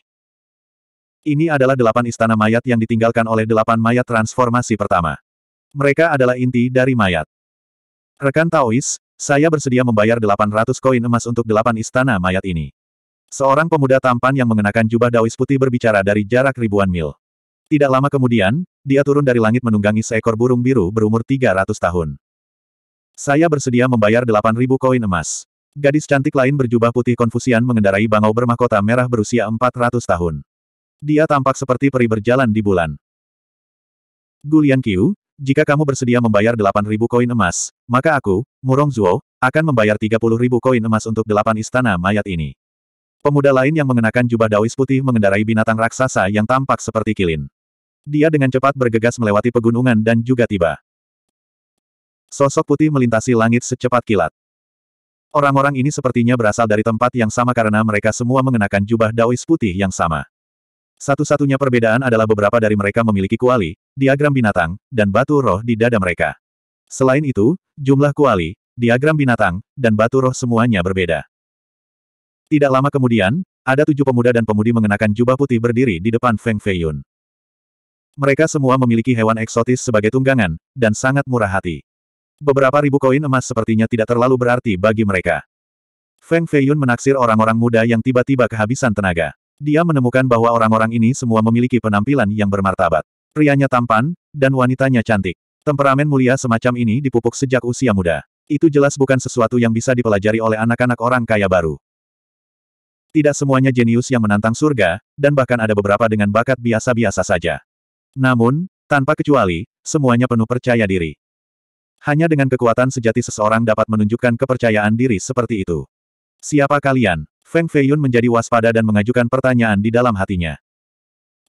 Ini adalah delapan istana mayat yang ditinggalkan oleh delapan mayat transformasi pertama. Mereka adalah inti dari mayat. Rekan Taois, saya bersedia membayar 800 koin emas untuk delapan istana mayat ini. Seorang pemuda tampan yang mengenakan jubah Daois putih berbicara dari jarak ribuan mil. Tidak lama kemudian, dia turun dari langit menunggangi seekor burung biru berumur 300 tahun. Saya bersedia membayar 8.000 koin emas. Gadis cantik lain berjubah putih Konfusian mengendarai bangau bermahkota merah berusia 400 tahun. Dia tampak seperti peri berjalan di bulan. Gulian Qiu, jika kamu bersedia membayar 8.000 koin emas, maka aku, Murong Zuo, akan membayar 30.000 koin emas untuk delapan istana mayat ini. Pemuda lain yang mengenakan jubah daois putih mengendarai binatang raksasa yang tampak seperti kilin. Dia dengan cepat bergegas melewati pegunungan dan juga tiba. Sosok putih melintasi langit secepat kilat. Orang-orang ini sepertinya berasal dari tempat yang sama karena mereka semua mengenakan jubah daois putih yang sama. Satu-satunya perbedaan adalah beberapa dari mereka memiliki kuali, diagram binatang, dan batu roh di dada mereka. Selain itu, jumlah kuali, diagram binatang, dan batu roh semuanya berbeda. Tidak lama kemudian, ada tujuh pemuda dan pemudi mengenakan jubah putih berdiri di depan Feng Feiyun. Mereka semua memiliki hewan eksotis sebagai tunggangan, dan sangat murah hati. Beberapa ribu koin emas sepertinya tidak terlalu berarti bagi mereka. Feng Feiyun menaksir orang-orang muda yang tiba-tiba kehabisan tenaga. Dia menemukan bahwa orang-orang ini semua memiliki penampilan yang bermartabat. Prianya tampan, dan wanitanya cantik. Temperamen mulia semacam ini dipupuk sejak usia muda. Itu jelas bukan sesuatu yang bisa dipelajari oleh anak-anak orang kaya baru. Tidak semuanya jenius yang menantang surga, dan bahkan ada beberapa dengan bakat biasa-biasa saja. Namun, tanpa kecuali, semuanya penuh percaya diri. Hanya dengan kekuatan sejati seseorang dapat menunjukkan kepercayaan diri seperti itu. Siapa kalian? Feng Feiyun menjadi waspada dan mengajukan pertanyaan di dalam hatinya.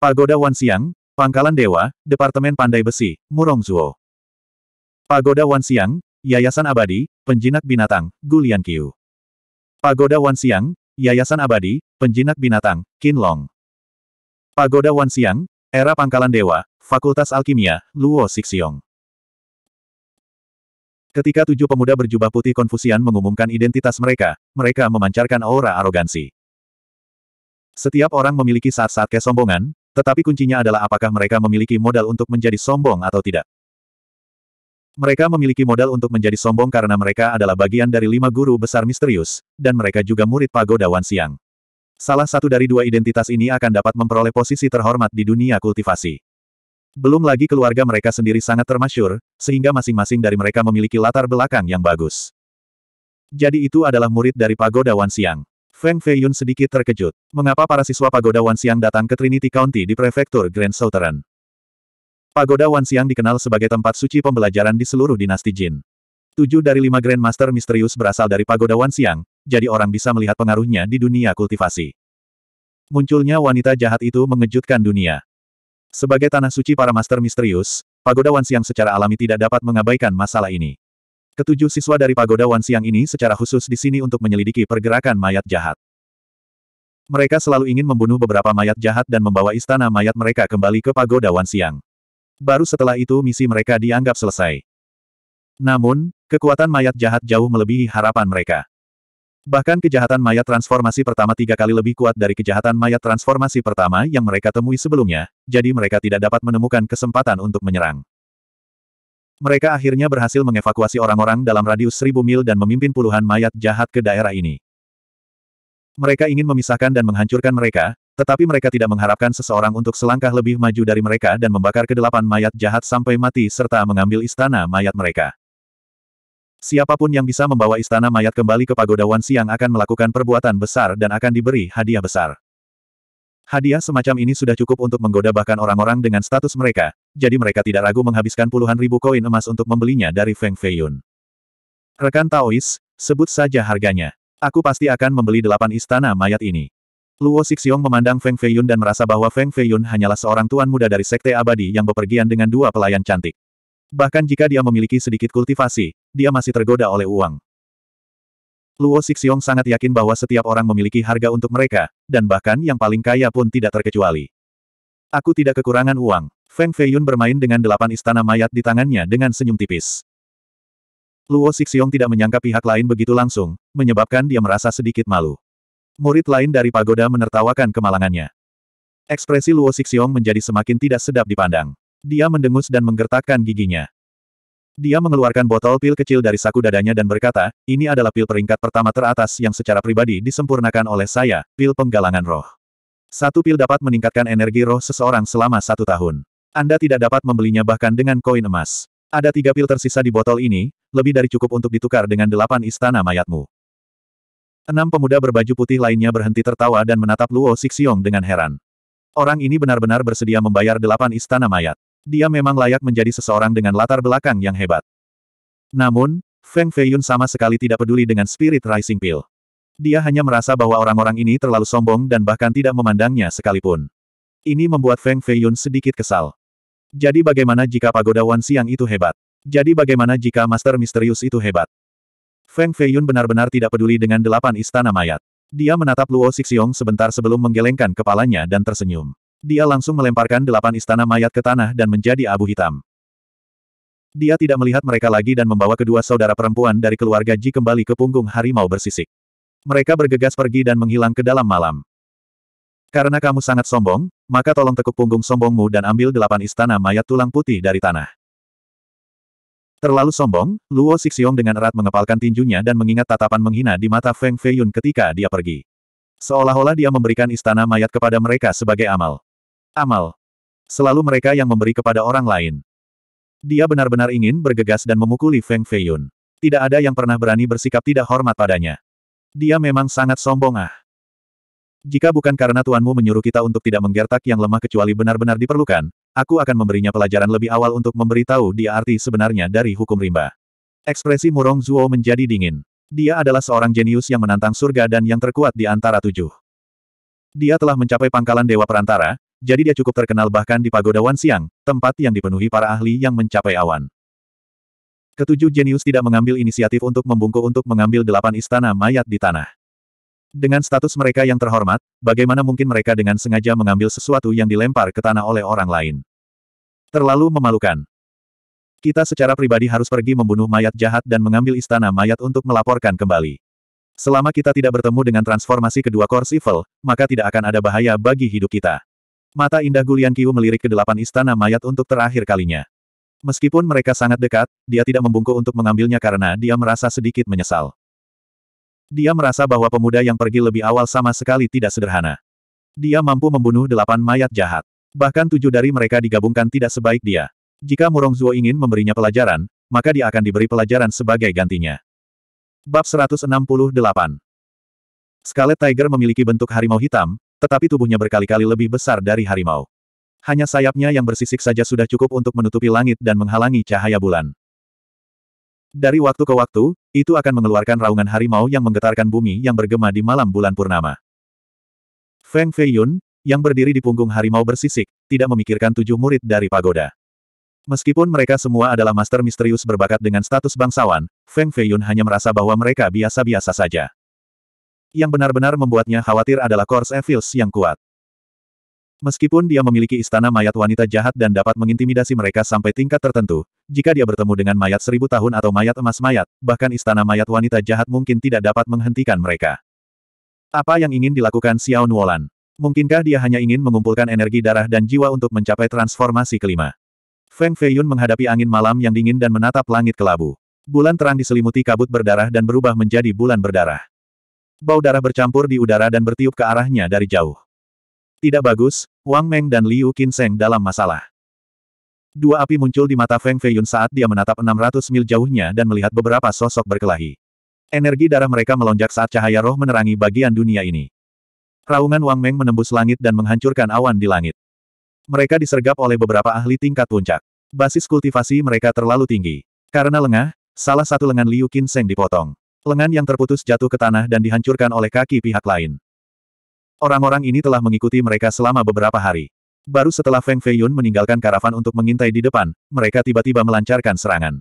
Pagoda Wan Siang, Pangkalan Dewa, Departemen Pandai Besi, Murong Murongzuo. Pagoda Wan Siang, Yayasan Abadi, Penjinak Binatang, Gulian Qiu. Pagoda Wan Siang, Yayasan Abadi, Penjinak Binatang, Qin Long. Pagoda Wan Siang, Era Pangkalan Dewa, Fakultas Alkimia, Luo Sixiong. Ketika tujuh pemuda berjubah putih Konfusian mengumumkan identitas mereka, mereka memancarkan aura arogansi. Setiap orang memiliki saat-saat kesombongan, tetapi kuncinya adalah apakah mereka memiliki modal untuk menjadi sombong atau tidak. Mereka memiliki modal untuk menjadi sombong karena mereka adalah bagian dari lima guru besar misterius, dan mereka juga murid pagoda Wan Siang. Salah satu dari dua identitas ini akan dapat memperoleh posisi terhormat di dunia kultivasi. Belum lagi keluarga mereka sendiri sangat termasyur, sehingga masing-masing dari mereka memiliki latar belakang yang bagus. Jadi itu adalah murid dari Pagoda Wansiang. Feng Feiyun sedikit terkejut. Mengapa para siswa Pagoda Wansiang datang ke Trinity County di prefektur Grand Southern? Pagoda Wansiang dikenal sebagai tempat suci pembelajaran di seluruh dinasti Jin. Tujuh dari lima Grandmaster misterius berasal dari Pagoda Wansiang, jadi orang bisa melihat pengaruhnya di dunia kultivasi. Munculnya wanita jahat itu mengejutkan dunia. Sebagai tanah suci para master misterius, Pagoda Wansiang secara alami tidak dapat mengabaikan masalah ini. Ketujuh siswa dari Pagoda Wansiang ini secara khusus di sini untuk menyelidiki pergerakan mayat jahat. Mereka selalu ingin membunuh beberapa mayat jahat dan membawa istana mayat mereka kembali ke Pagoda Wansiang. Baru setelah itu misi mereka dianggap selesai. Namun, kekuatan mayat jahat jauh melebihi harapan mereka. Bahkan kejahatan mayat transformasi pertama tiga kali lebih kuat dari kejahatan mayat transformasi pertama yang mereka temui sebelumnya, jadi mereka tidak dapat menemukan kesempatan untuk menyerang. Mereka akhirnya berhasil mengevakuasi orang-orang dalam radius seribu mil dan memimpin puluhan mayat jahat ke daerah ini. Mereka ingin memisahkan dan menghancurkan mereka, tetapi mereka tidak mengharapkan seseorang untuk selangkah lebih maju dari mereka dan membakar kedelapan mayat jahat sampai mati serta mengambil istana mayat mereka. Siapapun yang bisa membawa istana mayat kembali ke pagoda Wan Siang akan melakukan perbuatan besar dan akan diberi hadiah besar. Hadiah semacam ini sudah cukup untuk menggoda bahkan orang-orang dengan status mereka, jadi mereka tidak ragu menghabiskan puluhan ribu koin emas untuk membelinya dari Feng Feiyun. Rekan Taois, sebut saja harganya. Aku pasti akan membeli delapan istana mayat ini. Luo Sixiong memandang Feng Feiyun dan merasa bahwa Feng Feiyun hanyalah seorang tuan muda dari Sekte Abadi yang bepergian dengan dua pelayan cantik. Bahkan jika dia memiliki sedikit kultivasi, dia masih tergoda oleh uang. Luo Sixiong sangat yakin bahwa setiap orang memiliki harga untuk mereka, dan bahkan yang paling kaya pun tidak terkecuali. Aku tidak kekurangan uang. Feng Feiyun bermain dengan delapan istana mayat di tangannya dengan senyum tipis. Luo Sixiong tidak menyangka pihak lain begitu langsung, menyebabkan dia merasa sedikit malu. Murid lain dari pagoda menertawakan kemalangannya. Ekspresi Luo Sixiong menjadi semakin tidak sedap dipandang. Dia mendengus dan menggertakkan giginya. Dia mengeluarkan botol pil kecil dari saku dadanya dan berkata, ini adalah pil peringkat pertama teratas yang secara pribadi disempurnakan oleh saya, pil penggalangan roh. Satu pil dapat meningkatkan energi roh seseorang selama satu tahun. Anda tidak dapat membelinya bahkan dengan koin emas. Ada tiga pil tersisa di botol ini, lebih dari cukup untuk ditukar dengan delapan istana mayatmu. Enam pemuda berbaju putih lainnya berhenti tertawa dan menatap Luo Sixiong dengan heran. Orang ini benar-benar bersedia membayar delapan istana mayat. Dia memang layak menjadi seseorang dengan latar belakang yang hebat. Namun, Feng Feiyun sama sekali tidak peduli dengan Spirit Rising Pill. Dia hanya merasa bahwa orang-orang ini terlalu sombong dan bahkan tidak memandangnya sekalipun. Ini membuat Feng Feiyun sedikit kesal. Jadi bagaimana jika pagoda Wan Siang itu hebat? Jadi bagaimana jika Master Misterius itu hebat? Feng Feiyun benar-benar tidak peduli dengan delapan istana mayat. Dia menatap Luo Sixiong sebentar sebelum menggelengkan kepalanya dan tersenyum. Dia langsung melemparkan delapan istana mayat ke tanah dan menjadi abu hitam. Dia tidak melihat mereka lagi dan membawa kedua saudara perempuan dari keluarga Ji kembali ke punggung harimau bersisik. Mereka bergegas pergi dan menghilang ke dalam malam. Karena kamu sangat sombong, maka tolong tekuk punggung sombongmu dan ambil delapan istana mayat tulang putih dari tanah. Terlalu sombong, Luo Sixiong dengan erat mengepalkan tinjunya dan mengingat tatapan menghina di mata Feng Feiyun ketika dia pergi. Seolah-olah dia memberikan istana mayat kepada mereka sebagai amal. Amal. Selalu mereka yang memberi kepada orang lain. Dia benar-benar ingin bergegas dan memukuli Feng Feiyun. Tidak ada yang pernah berani bersikap tidak hormat padanya. Dia memang sangat sombong ah. Jika bukan karena tuanmu menyuruh kita untuk tidak menggertak yang lemah kecuali benar-benar diperlukan, aku akan memberinya pelajaran lebih awal untuk memberitahu dia arti sebenarnya dari hukum rimba. Ekspresi Murong Zuo menjadi dingin. Dia adalah seorang jenius yang menantang surga dan yang terkuat di antara tujuh. Dia telah mencapai pangkalan Dewa Perantara, jadi dia cukup terkenal bahkan di Pagoda Wan Siang, tempat yang dipenuhi para ahli yang mencapai awan. Ketujuh jenius tidak mengambil inisiatif untuk membungkuk untuk mengambil delapan istana mayat di tanah. Dengan status mereka yang terhormat, bagaimana mungkin mereka dengan sengaja mengambil sesuatu yang dilempar ke tanah oleh orang lain? Terlalu memalukan. Kita secara pribadi harus pergi membunuh mayat jahat dan mengambil istana mayat untuk melaporkan kembali. Selama kita tidak bertemu dengan transformasi kedua Core Evil, maka tidak akan ada bahaya bagi hidup kita. Mata indah Gulian Qiu melirik ke delapan istana mayat untuk terakhir kalinya. Meskipun mereka sangat dekat, dia tidak membungkuk untuk mengambilnya karena dia merasa sedikit menyesal. Dia merasa bahwa pemuda yang pergi lebih awal sama sekali tidak sederhana. Dia mampu membunuh delapan mayat jahat. Bahkan tujuh dari mereka digabungkan tidak sebaik dia. Jika Murong Zuo ingin memberinya pelajaran, maka dia akan diberi pelajaran sebagai gantinya. Bab 168 Scarlet Tiger memiliki bentuk harimau hitam, tetapi tubuhnya berkali-kali lebih besar dari harimau. Hanya sayapnya yang bersisik saja sudah cukup untuk menutupi langit dan menghalangi cahaya bulan. Dari waktu ke waktu, itu akan mengeluarkan raungan harimau yang menggetarkan bumi yang bergema di malam bulan purnama. Feng Feiyun, yang berdiri di punggung harimau bersisik, tidak memikirkan tujuh murid dari pagoda. Meskipun mereka semua adalah master misterius berbakat dengan status bangsawan, Feng Feiyun hanya merasa bahwa mereka biasa-biasa saja. Yang benar-benar membuatnya khawatir adalah Kors Evils yang kuat. Meskipun dia memiliki istana mayat wanita jahat dan dapat mengintimidasi mereka sampai tingkat tertentu, jika dia bertemu dengan mayat seribu tahun atau mayat emas mayat, bahkan istana mayat wanita jahat mungkin tidak dapat menghentikan mereka. Apa yang ingin dilakukan Xiao Nuolan? Mungkinkah dia hanya ingin mengumpulkan energi darah dan jiwa untuk mencapai transformasi kelima? Feng Feiyun menghadapi angin malam yang dingin dan menatap langit kelabu. Bulan terang diselimuti kabut berdarah dan berubah menjadi bulan berdarah. Bau darah bercampur di udara dan bertiup ke arahnya dari jauh. Tidak bagus, Wang Meng dan Liu Qinseng dalam masalah. Dua api muncul di mata Feng Feiyun saat dia menatap 600 mil jauhnya dan melihat beberapa sosok berkelahi. Energi darah mereka melonjak saat cahaya roh menerangi bagian dunia ini. Raungan Wang Meng menembus langit dan menghancurkan awan di langit. Mereka disergap oleh beberapa ahli tingkat puncak. Basis kultivasi mereka terlalu tinggi. Karena lengah, salah satu lengan Liu Qinseng dipotong. Lengan yang terputus jatuh ke tanah dan dihancurkan oleh kaki pihak lain. Orang-orang ini telah mengikuti mereka selama beberapa hari. Baru setelah Feng Feiyun meninggalkan karavan untuk mengintai di depan, mereka tiba-tiba melancarkan serangan.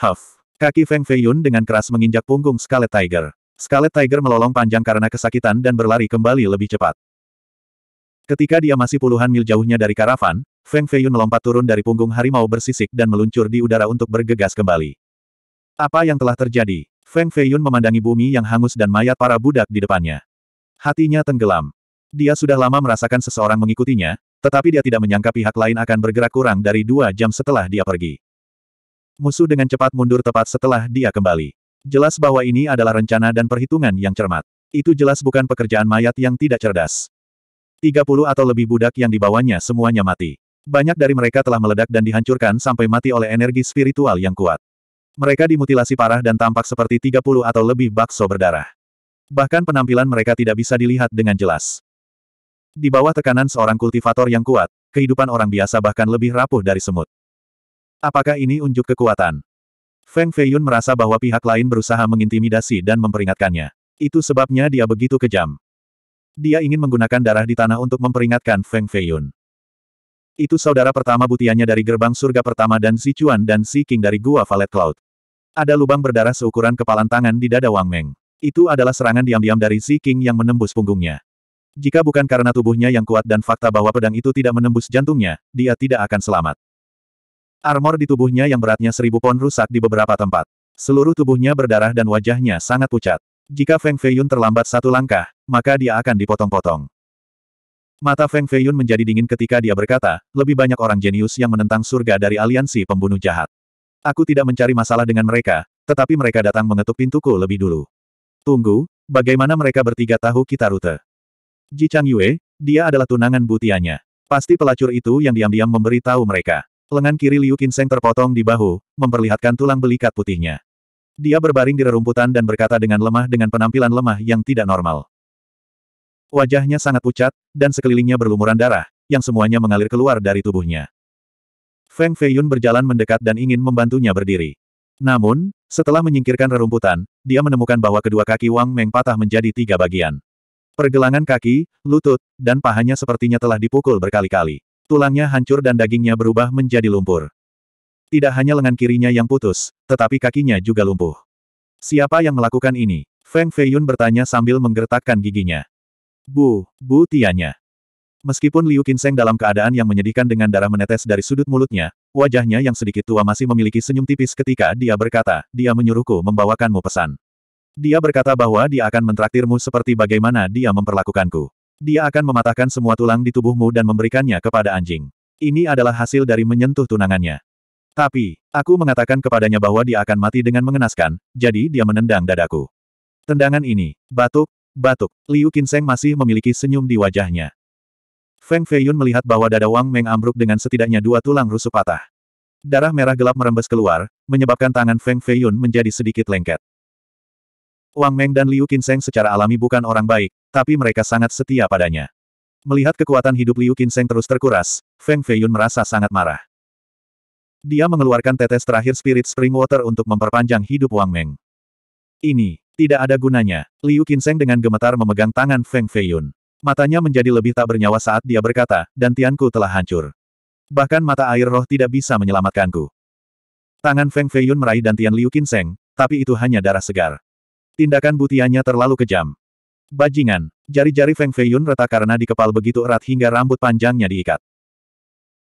Huff! Kaki Feng Feiyun dengan keras menginjak punggung Scarlet Tiger. Scarlet Tiger melolong panjang karena kesakitan dan berlari kembali lebih cepat. Ketika dia masih puluhan mil jauhnya dari karavan, Feng Feiyun melompat turun dari punggung harimau bersisik dan meluncur di udara untuk bergegas kembali. Apa yang telah terjadi? Feng Feiyun memandangi bumi yang hangus dan mayat para budak di depannya. Hatinya tenggelam. Dia sudah lama merasakan seseorang mengikutinya, tetapi dia tidak menyangka pihak lain akan bergerak kurang dari dua jam setelah dia pergi. Musuh dengan cepat mundur tepat setelah dia kembali. Jelas bahwa ini adalah rencana dan perhitungan yang cermat. Itu jelas bukan pekerjaan mayat yang tidak cerdas. 30 atau lebih budak yang dibawanya semuanya mati. Banyak dari mereka telah meledak dan dihancurkan sampai mati oleh energi spiritual yang kuat. Mereka dimutilasi parah dan tampak seperti 30 atau lebih bakso berdarah. Bahkan penampilan mereka tidak bisa dilihat dengan jelas. Di bawah tekanan seorang kultivator yang kuat, kehidupan orang biasa bahkan lebih rapuh dari semut. Apakah ini unjuk kekuatan? Feng Feiyun merasa bahwa pihak lain berusaha mengintimidasi dan memperingatkannya. Itu sebabnya dia begitu kejam. Dia ingin menggunakan darah di tanah untuk memperingatkan Feng Feiyun. Itu saudara pertama butiannya dari gerbang surga pertama dan Si Chuan dan Si King dari Gua Valet Cloud. Ada lubang berdarah seukuran kepalan tangan di dada Wang Meng. Itu adalah serangan diam-diam dari Si King yang menembus punggungnya. Jika bukan karena tubuhnya yang kuat dan fakta bahwa pedang itu tidak menembus jantungnya, dia tidak akan selamat. Armor di tubuhnya yang beratnya seribu pon rusak di beberapa tempat. Seluruh tubuhnya berdarah dan wajahnya sangat pucat. Jika Feng Feiyun terlambat satu langkah, maka dia akan dipotong-potong. Mata Feng Feiyun menjadi dingin ketika dia berkata, lebih banyak orang jenius yang menentang surga dari aliansi pembunuh jahat. Aku tidak mencari masalah dengan mereka, tetapi mereka datang mengetuk pintuku lebih dulu. Tunggu, bagaimana mereka bertiga tahu kita rute? Ji Chang Yue, dia adalah tunangan butianya. Pasti pelacur itu yang diam-diam memberi tahu mereka. Lengan kiri Liu Qinseng terpotong di bahu, memperlihatkan tulang belikat putihnya. Dia berbaring di rerumputan dan berkata dengan lemah dengan penampilan lemah yang tidak normal. Wajahnya sangat pucat, dan sekelilingnya berlumuran darah, yang semuanya mengalir keluar dari tubuhnya. Feng Feiyun berjalan mendekat dan ingin membantunya berdiri. Namun, setelah menyingkirkan rerumputan, dia menemukan bahwa kedua kaki Wang Meng patah menjadi tiga bagian. Pergelangan kaki, lutut, dan pahanya sepertinya telah dipukul berkali-kali. Tulangnya hancur dan dagingnya berubah menjadi lumpur. Tidak hanya lengan kirinya yang putus, tetapi kakinya juga lumpuh. Siapa yang melakukan ini? Feng Feiyun bertanya sambil menggertakkan giginya. Bu, Bu Tianya. Meskipun Liu Qinseng dalam keadaan yang menyedihkan dengan darah menetes dari sudut mulutnya, wajahnya yang sedikit tua masih memiliki senyum tipis ketika dia berkata, dia menyuruhku membawakanmu pesan. Dia berkata bahwa dia akan mentraktirmu seperti bagaimana dia memperlakukanku. Dia akan mematahkan semua tulang di tubuhmu dan memberikannya kepada anjing. Ini adalah hasil dari menyentuh tunangannya. Tapi, aku mengatakan kepadanya bahwa dia akan mati dengan mengenaskan, jadi dia menendang dadaku. Tendangan ini, batuk, batuk, Liu Qinseng masih memiliki senyum di wajahnya. Feng Feiyun melihat bahwa dada Wang Meng ambruk dengan setidaknya dua tulang rusuk patah. Darah merah gelap merembes keluar, menyebabkan tangan Feng Feiyun menjadi sedikit lengket. Wang Meng dan Liu Qinseng secara alami bukan orang baik, tapi mereka sangat setia padanya. Melihat kekuatan hidup Liu Qinseng terus terkuras, Feng Feiyun merasa sangat marah. Dia mengeluarkan tetes terakhir Spirit Spring Water untuk memperpanjang hidup Wang Meng. Ini, tidak ada gunanya. Liu Qinseng dengan gemetar memegang tangan Feng Feiyun. Matanya menjadi lebih tak bernyawa saat dia berkata, dan Tianku telah hancur. Bahkan mata air roh tidak bisa menyelamatkanku. Tangan Feng Feiyun meraih dantian Liu Kinseng, tapi itu hanya darah segar. Tindakan butiannya terlalu kejam. Bajingan, jari-jari Feng Feiyun retak karena dikepal begitu erat hingga rambut panjangnya diikat.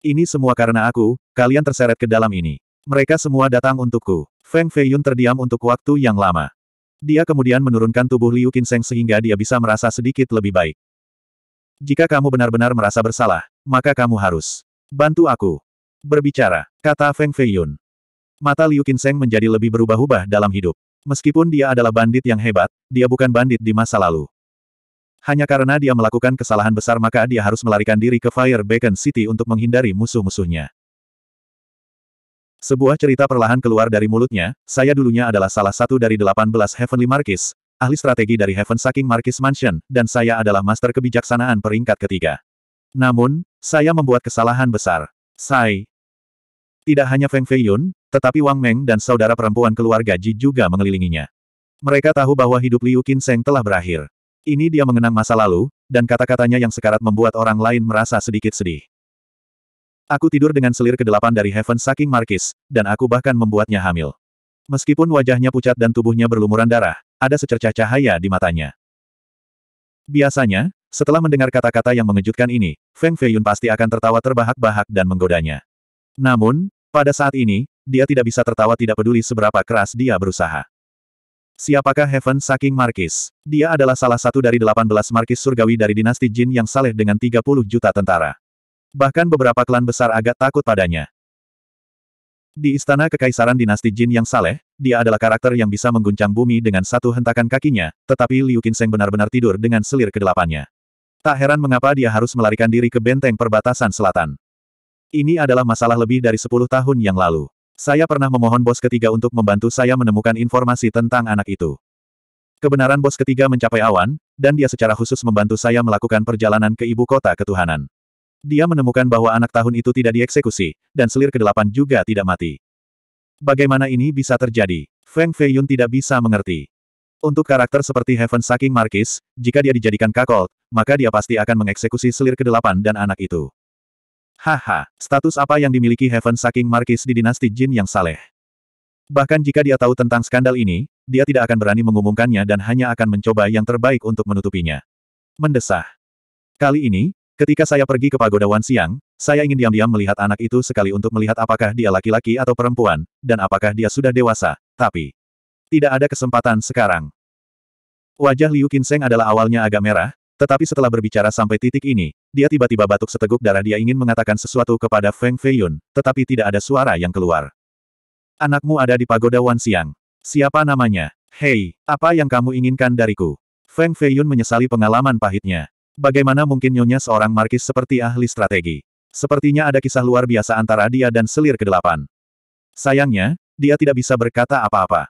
Ini semua karena aku, kalian terseret ke dalam ini. Mereka semua datang untukku. Feng Feiyun terdiam untuk waktu yang lama. Dia kemudian menurunkan tubuh Liu Kinseng sehingga dia bisa merasa sedikit lebih baik. Jika kamu benar-benar merasa bersalah, maka kamu harus bantu aku. Berbicara, kata Feng Feiyun. Mata Liu Qinseng menjadi lebih berubah-ubah dalam hidup. Meskipun dia adalah bandit yang hebat, dia bukan bandit di masa lalu. Hanya karena dia melakukan kesalahan besar maka dia harus melarikan diri ke Fire Beacon City untuk menghindari musuh-musuhnya. Sebuah cerita perlahan keluar dari mulutnya, saya dulunya adalah salah satu dari 18 Heavenly Marquis, ahli strategi dari Heaven Saking Marquis Mansion, dan saya adalah master kebijaksanaan peringkat ketiga. Namun, saya membuat kesalahan besar. Sai. Tidak hanya Feng Feiyun, tetapi Wang Meng dan saudara perempuan keluarga Ji juga mengelilinginya. Mereka tahu bahwa hidup Liu Qinseng telah berakhir. Ini dia mengenang masa lalu, dan kata-katanya yang sekarat membuat orang lain merasa sedikit sedih. Aku tidur dengan selir kedelapan dari Heaven Saking Marquis, dan aku bahkan membuatnya hamil. Meskipun wajahnya pucat dan tubuhnya berlumuran darah, ada secercah cahaya di matanya. Biasanya, setelah mendengar kata-kata yang mengejutkan ini, Feng Feiyun pasti akan tertawa terbahak-bahak dan menggodanya. Namun, pada saat ini, dia tidak bisa tertawa tidak peduli seberapa keras dia berusaha. Siapakah Heaven Saking Markis? Dia adalah salah satu dari 18 Markis surgawi dari dinasti Jin yang saleh dengan 30 juta tentara. Bahkan beberapa klan besar agak takut padanya. Di istana kekaisaran dinasti Jin yang saleh, dia adalah karakter yang bisa mengguncang bumi dengan satu hentakan kakinya, tetapi Liu Qinseng benar-benar tidur dengan selir kedelapannya. Tak heran mengapa dia harus melarikan diri ke benteng perbatasan selatan. Ini adalah masalah lebih dari 10 tahun yang lalu. Saya pernah memohon bos ketiga untuk membantu saya menemukan informasi tentang anak itu. Kebenaran bos ketiga mencapai awan, dan dia secara khusus membantu saya melakukan perjalanan ke ibu kota ketuhanan dia menemukan bahwa anak tahun itu tidak dieksekusi, dan selir kedelapan juga tidak mati. Bagaimana ini bisa terjadi? Feng Feiyun tidak bisa mengerti. Untuk karakter seperti Heaven Saking Markis, jika dia dijadikan kakol, maka dia pasti akan mengeksekusi selir kedelapan dan anak itu. Haha, status apa yang dimiliki Heaven Saking Markis di dinasti Jin yang saleh? Bahkan jika dia tahu tentang skandal ini, dia tidak akan berani mengumumkannya dan hanya akan mencoba yang terbaik untuk menutupinya. Mendesah. Kali ini, Ketika saya pergi ke pagoda Wan Siang, saya ingin diam-diam melihat anak itu sekali untuk melihat apakah dia laki-laki atau perempuan, dan apakah dia sudah dewasa, tapi... Tidak ada kesempatan sekarang. Wajah Liu Qinseng adalah awalnya agak merah, tetapi setelah berbicara sampai titik ini, dia tiba-tiba batuk seteguk darah dia ingin mengatakan sesuatu kepada Feng Feiyun, tetapi tidak ada suara yang keluar. Anakmu ada di pagoda Wan Siang. Siapa namanya? Hei, apa yang kamu inginkan dariku? Feng Feiyun menyesali pengalaman pahitnya. Bagaimana mungkin nyonya seorang markis seperti ahli strategi? Sepertinya ada kisah luar biasa antara dia dan selir kedelapan. Sayangnya, dia tidak bisa berkata apa-apa.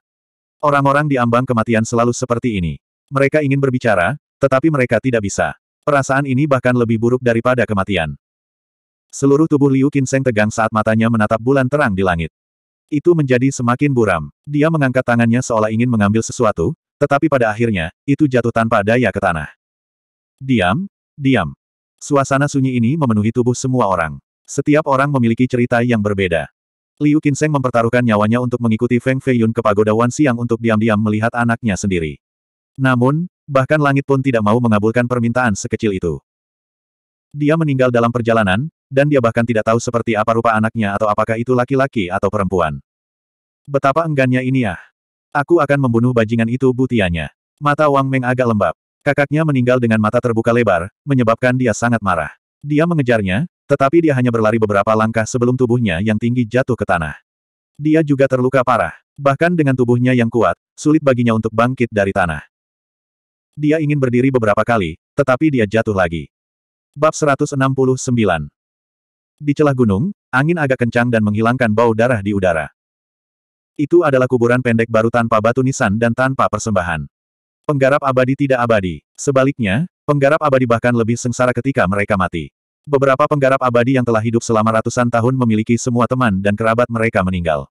Orang-orang di ambang kematian selalu seperti ini. Mereka ingin berbicara, tetapi mereka tidak bisa. Perasaan ini bahkan lebih buruk daripada kematian. Seluruh tubuh Liu Kinseng tegang saat matanya menatap bulan terang di langit. Itu menjadi semakin buram. Dia mengangkat tangannya seolah ingin mengambil sesuatu, tetapi pada akhirnya, itu jatuh tanpa daya ke tanah. Diam, diam. Suasana sunyi ini memenuhi tubuh semua orang. Setiap orang memiliki cerita yang berbeda. Liu Qinseng mempertaruhkan nyawanya untuk mengikuti Feng Feiyun ke pagoda Wan siang untuk diam-diam melihat anaknya sendiri. Namun, bahkan langit pun tidak mau mengabulkan permintaan sekecil itu. Dia meninggal dalam perjalanan, dan dia bahkan tidak tahu seperti apa rupa anaknya atau apakah itu laki-laki atau perempuan. Betapa enggannya ini ah. Aku akan membunuh bajingan itu butianya. Mata Wang Meng agak lembab. Kakaknya meninggal dengan mata terbuka lebar, menyebabkan dia sangat marah. Dia mengejarnya, tetapi dia hanya berlari beberapa langkah sebelum tubuhnya yang tinggi jatuh ke tanah. Dia juga terluka parah. Bahkan dengan tubuhnya yang kuat, sulit baginya untuk bangkit dari tanah. Dia ingin berdiri beberapa kali, tetapi dia jatuh lagi. Bab 169 Di celah gunung, angin agak kencang dan menghilangkan bau darah di udara. Itu adalah kuburan pendek baru tanpa batu nisan dan tanpa persembahan. Penggarap abadi tidak abadi. Sebaliknya, penggarap abadi bahkan lebih sengsara ketika mereka mati. Beberapa penggarap abadi yang telah hidup selama ratusan tahun memiliki semua teman dan kerabat mereka meninggal.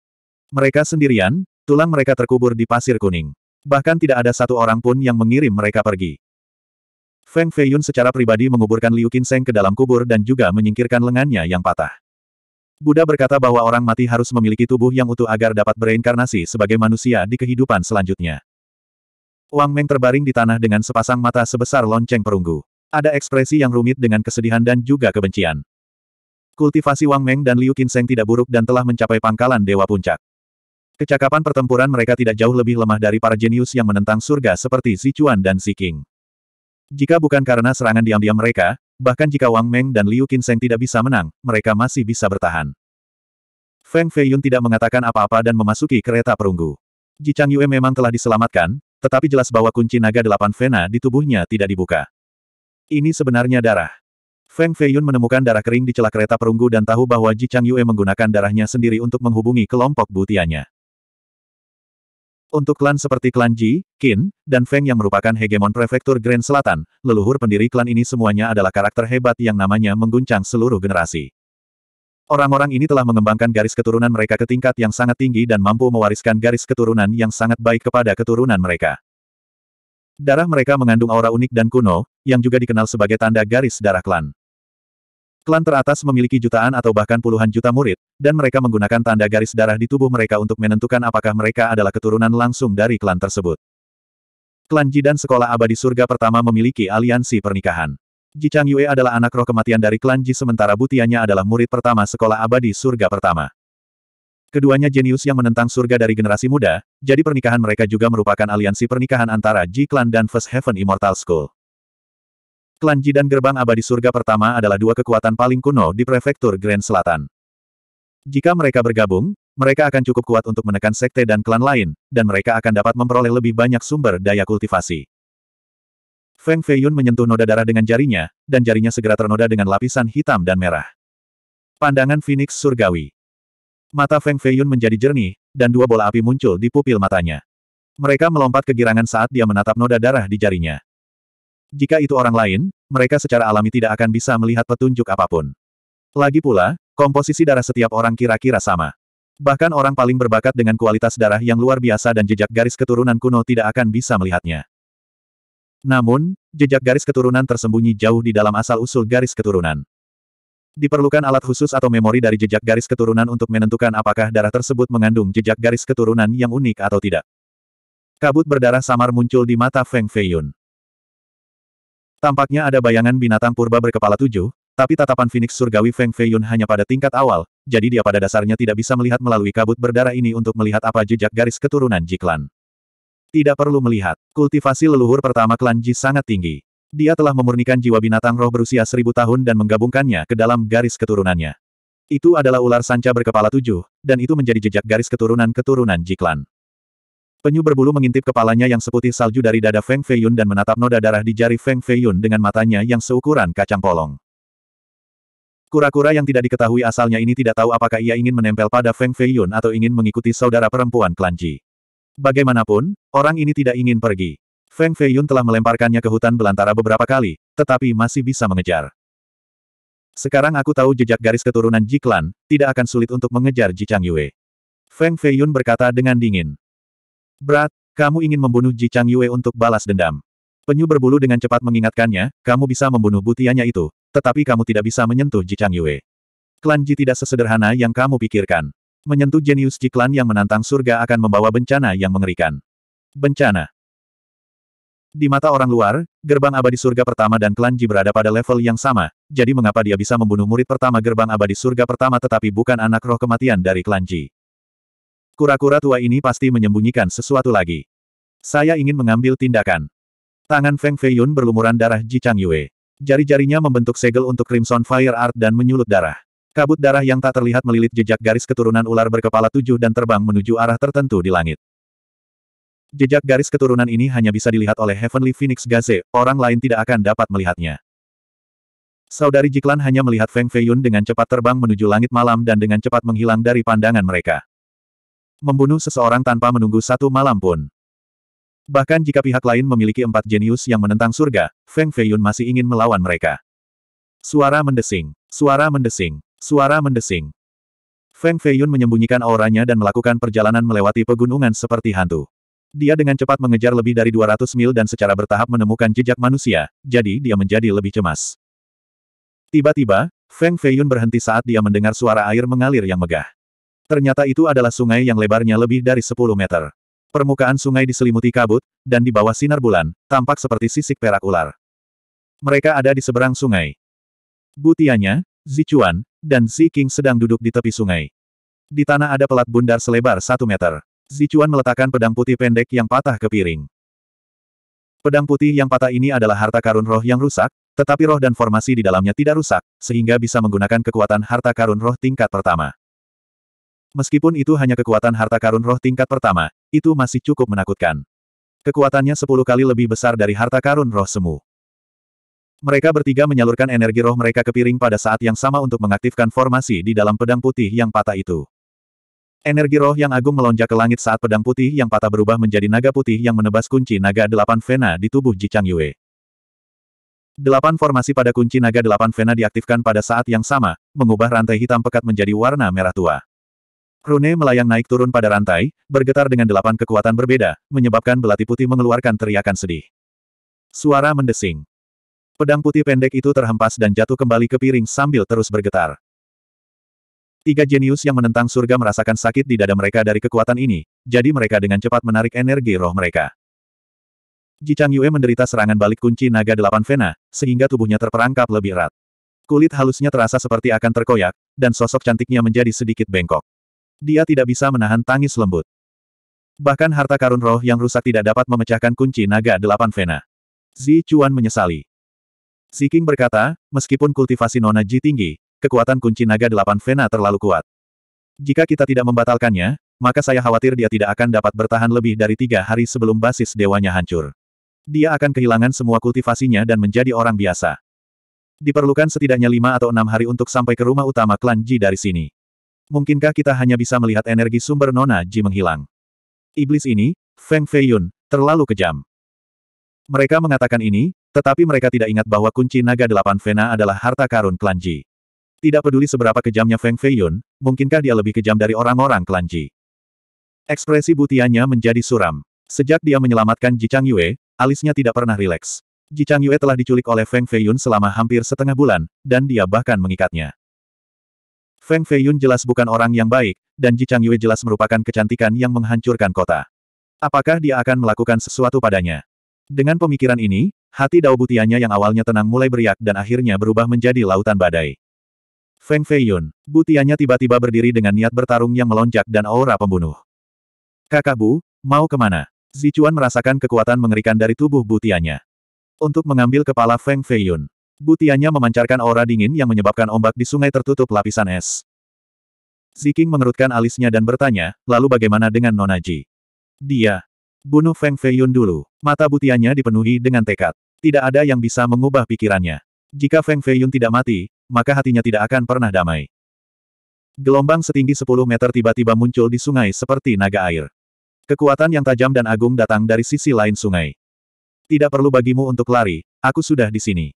Mereka sendirian, tulang mereka terkubur di pasir kuning. Bahkan tidak ada satu orang pun yang mengirim mereka pergi. Feng Feiyun secara pribadi menguburkan Liu Qinseng ke dalam kubur dan juga menyingkirkan lengannya yang patah. Buddha berkata bahwa orang mati harus memiliki tubuh yang utuh agar dapat bereinkarnasi sebagai manusia di kehidupan selanjutnya. Wang Meng terbaring di tanah dengan sepasang mata sebesar lonceng perunggu. Ada ekspresi yang rumit dengan kesedihan dan juga kebencian. Kultivasi Wang Meng dan Liu Qinseng tidak buruk dan telah mencapai pangkalan Dewa Puncak. Kecakapan pertempuran mereka tidak jauh lebih lemah dari para jenius yang menentang surga seperti Si Cuan dan Si King. Jika bukan karena serangan diam-diam mereka, bahkan jika Wang Meng dan Liu Qinseng tidak bisa menang, mereka masih bisa bertahan. Feng Feiyun tidak mengatakan apa-apa dan memasuki kereta perunggu. Ji Chang Yue memang telah diselamatkan, tetapi jelas bahwa kunci naga delapan vena di tubuhnya tidak dibuka. Ini sebenarnya darah. Feng Feiyun menemukan darah kering di celah kereta perunggu dan tahu bahwa Ji Chang Yue menggunakan darahnya sendiri untuk menghubungi kelompok butianya. Untuk klan seperti klan Ji, Qin, dan Feng yang merupakan hegemon prefektur Grand Selatan, leluhur pendiri klan ini semuanya adalah karakter hebat yang namanya mengguncang seluruh generasi. Orang-orang ini telah mengembangkan garis keturunan mereka ke tingkat yang sangat tinggi dan mampu mewariskan garis keturunan yang sangat baik kepada keturunan mereka. Darah mereka mengandung aura unik dan kuno, yang juga dikenal sebagai tanda garis darah klan. Klan teratas memiliki jutaan atau bahkan puluhan juta murid, dan mereka menggunakan tanda garis darah di tubuh mereka untuk menentukan apakah mereka adalah keturunan langsung dari klan tersebut. Klan Ji dan Sekolah Abadi Surga pertama memiliki aliansi pernikahan. Ji Chang Yue adalah anak roh kematian dari klan Ji sementara Butianya adalah murid pertama sekolah abadi surga pertama. Keduanya jenius yang menentang surga dari generasi muda, jadi pernikahan mereka juga merupakan aliansi pernikahan antara Ji Clan dan First Heaven Immortal School. Klan Ji dan gerbang abadi surga pertama adalah dua kekuatan paling kuno di prefektur Grand Selatan. Jika mereka bergabung, mereka akan cukup kuat untuk menekan sekte dan klan lain, dan mereka akan dapat memperoleh lebih banyak sumber daya kultivasi. Feng Feiyun menyentuh noda darah dengan jarinya, dan jarinya segera ternoda dengan lapisan hitam dan merah. Pandangan Phoenix Surgawi. Mata Feng Feiyun menjadi jernih, dan dua bola api muncul di pupil matanya. Mereka melompat kegirangan saat dia menatap noda darah di jarinya. Jika itu orang lain, mereka secara alami tidak akan bisa melihat petunjuk apapun. Lagi pula, komposisi darah setiap orang kira-kira sama. Bahkan orang paling berbakat dengan kualitas darah yang luar biasa dan jejak garis keturunan kuno tidak akan bisa melihatnya. Namun, jejak garis keturunan tersembunyi jauh di dalam asal-usul garis keturunan. Diperlukan alat khusus atau memori dari jejak garis keturunan untuk menentukan apakah darah tersebut mengandung jejak garis keturunan yang unik atau tidak. Kabut berdarah samar muncul di mata Feng Feiyun. Tampaknya ada bayangan binatang purba berkepala tujuh, tapi tatapan Phoenix surgawi Feng Feiyun hanya pada tingkat awal, jadi dia pada dasarnya tidak bisa melihat melalui kabut berdarah ini untuk melihat apa jejak garis keturunan Jiklan. Tidak perlu melihat, kultivasi leluhur pertama klan Ji sangat tinggi. Dia telah memurnikan jiwa binatang roh berusia seribu tahun dan menggabungkannya ke dalam garis keturunannya. Itu adalah ular sanca berkepala tujuh, dan itu menjadi jejak garis keturunan-keturunan Jiklan. Penyu berbulu mengintip kepalanya yang seputih salju dari dada Feng Feiyun dan menatap noda darah di jari Feng Feiyun dengan matanya yang seukuran kacang polong. Kura-kura yang tidak diketahui asalnya ini tidak tahu apakah ia ingin menempel pada Feng Feiyun atau ingin mengikuti saudara perempuan Klan Ji. Bagaimanapun, orang ini tidak ingin pergi. Feng Feiyun telah melemparkannya ke hutan belantara beberapa kali, tetapi masih bisa mengejar. Sekarang aku tahu jejak garis keturunan Jiklan, tidak akan sulit untuk mengejar Ji Chang Yue. Feng Feiyun berkata dengan dingin. Berat, kamu ingin membunuh Ji Chang Yue untuk balas dendam. Penyu berbulu dengan cepat mengingatkannya, kamu bisa membunuh butianya itu, tetapi kamu tidak bisa menyentuh Ji Chang Yue. Klan Ji tidak sesederhana yang kamu pikirkan. Menyentuh jenius Jiklan yang menantang surga akan membawa bencana yang mengerikan. Bencana. Di mata orang luar, gerbang abadi surga pertama dan klan Ji berada pada level yang sama, jadi mengapa dia bisa membunuh murid pertama gerbang abadi surga pertama tetapi bukan anak roh kematian dari klan Ji? Kura-kura tua ini pasti menyembunyikan sesuatu lagi. Saya ingin mengambil tindakan. Tangan Feng Feiyun berlumuran darah Ji Chang Yue. Jari-jarinya membentuk segel untuk Crimson Fire Art dan menyulut darah. Kabut darah yang tak terlihat melilit jejak garis keturunan ular berkepala tujuh dan terbang menuju arah tertentu di langit. Jejak garis keturunan ini hanya bisa dilihat oleh Heavenly Phoenix Gaze, orang lain tidak akan dapat melihatnya. Saudari Jiklan hanya melihat Feng Feiyun dengan cepat terbang menuju langit malam dan dengan cepat menghilang dari pandangan mereka. Membunuh seseorang tanpa menunggu satu malam pun. Bahkan jika pihak lain memiliki empat jenius yang menentang surga, Feng Feiyun masih ingin melawan mereka. Suara mendesing. Suara mendesing. Suara mendesing. Feng Feiyun menyembunyikan auranya dan melakukan perjalanan melewati pegunungan seperti hantu. Dia dengan cepat mengejar lebih dari 200 mil dan secara bertahap menemukan jejak manusia, jadi dia menjadi lebih cemas. Tiba-tiba, Feng Feiyun berhenti saat dia mendengar suara air mengalir yang megah. Ternyata itu adalah sungai yang lebarnya lebih dari 10 meter. Permukaan sungai diselimuti kabut, dan di bawah sinar bulan, tampak seperti sisik perak ular. Mereka ada di seberang sungai. Butianya, Zichuan, dan Zi King sedang duduk di tepi sungai. Di tanah ada pelat bundar selebar satu meter. Zicuan meletakkan pedang putih pendek yang patah ke piring. Pedang putih yang patah ini adalah harta karun roh yang rusak, tetapi roh dan formasi di dalamnya tidak rusak, sehingga bisa menggunakan kekuatan harta karun roh tingkat pertama. Meskipun itu hanya kekuatan harta karun roh tingkat pertama, itu masih cukup menakutkan. Kekuatannya sepuluh kali lebih besar dari harta karun roh semu. Mereka bertiga menyalurkan energi roh mereka ke piring pada saat yang sama untuk mengaktifkan formasi di dalam pedang putih yang patah itu. Energi roh yang agung melonjak ke langit saat pedang putih yang patah berubah menjadi naga putih yang menebas kunci naga delapan Vena di tubuh Ji Yue. Delapan formasi pada kunci naga delapan Vena diaktifkan pada saat yang sama, mengubah rantai hitam pekat menjadi warna merah tua. Rune melayang naik turun pada rantai, bergetar dengan delapan kekuatan berbeda, menyebabkan belati putih mengeluarkan teriakan sedih. Suara mendesing. Pedang putih pendek itu terhempas dan jatuh kembali ke piring sambil terus bergetar. Tiga jenius yang menentang surga merasakan sakit di dada mereka dari kekuatan ini, jadi mereka dengan cepat menarik energi roh mereka. Jichang Yue menderita serangan balik kunci naga delapan vena, sehingga tubuhnya terperangkap lebih erat. Kulit halusnya terasa seperti akan terkoyak, dan sosok cantiknya menjadi sedikit bengkok. Dia tidak bisa menahan tangis lembut. Bahkan harta karun roh yang rusak tidak dapat memecahkan kunci naga delapan vena. Zi Chuan menyesali. Siking berkata, meskipun kultivasi Nona Ji tinggi, kekuatan kunci naga delapan Vena terlalu kuat. Jika kita tidak membatalkannya, maka saya khawatir dia tidak akan dapat bertahan lebih dari tiga hari sebelum basis dewanya hancur. Dia akan kehilangan semua kultivasinya dan menjadi orang biasa. Diperlukan setidaknya lima atau enam hari untuk sampai ke rumah utama klan Ji dari sini. Mungkinkah kita hanya bisa melihat energi sumber Nona Ji menghilang? Iblis ini, Feng Feiyun, terlalu kejam. Mereka mengatakan ini, tetapi mereka tidak ingat bahwa kunci naga delapan Vena adalah harta karun klan Ji. Tidak peduli seberapa kejamnya Feng Feiyun, mungkinkah dia lebih kejam dari orang-orang klan Ji? Ekspresi butianya menjadi suram. Sejak dia menyelamatkan Ji Chang Yue, alisnya tidak pernah rileks. Ji Chang Yue telah diculik oleh Feng Feiyun selama hampir setengah bulan, dan dia bahkan mengikatnya. Feng Feiyun jelas bukan orang yang baik, dan Ji Chang Yue jelas merupakan kecantikan yang menghancurkan kota. Apakah dia akan melakukan sesuatu padanya? Dengan pemikiran ini, Hati dao butianya yang awalnya tenang mulai beriak dan akhirnya berubah menjadi lautan badai. Feng Feiyun, butianya tiba-tiba berdiri dengan niat bertarung yang melonjak dan aura pembunuh. Kakak Bu, mau kemana? Zicuan merasakan kekuatan mengerikan dari tubuh butianya. Untuk mengambil kepala Feng Feiyun, butianya memancarkan aura dingin yang menyebabkan ombak di sungai tertutup lapisan es. Ziking mengerutkan alisnya dan bertanya, lalu bagaimana dengan Nonaji? Dia, bunuh Feng Feiyun dulu. Mata butianya dipenuhi dengan tekad. Tidak ada yang bisa mengubah pikirannya. Jika Feng Feiyun tidak mati, maka hatinya tidak akan pernah damai. Gelombang setinggi 10 meter tiba-tiba muncul di sungai seperti naga air. Kekuatan yang tajam dan agung datang dari sisi lain sungai. Tidak perlu bagimu untuk lari, aku sudah di sini.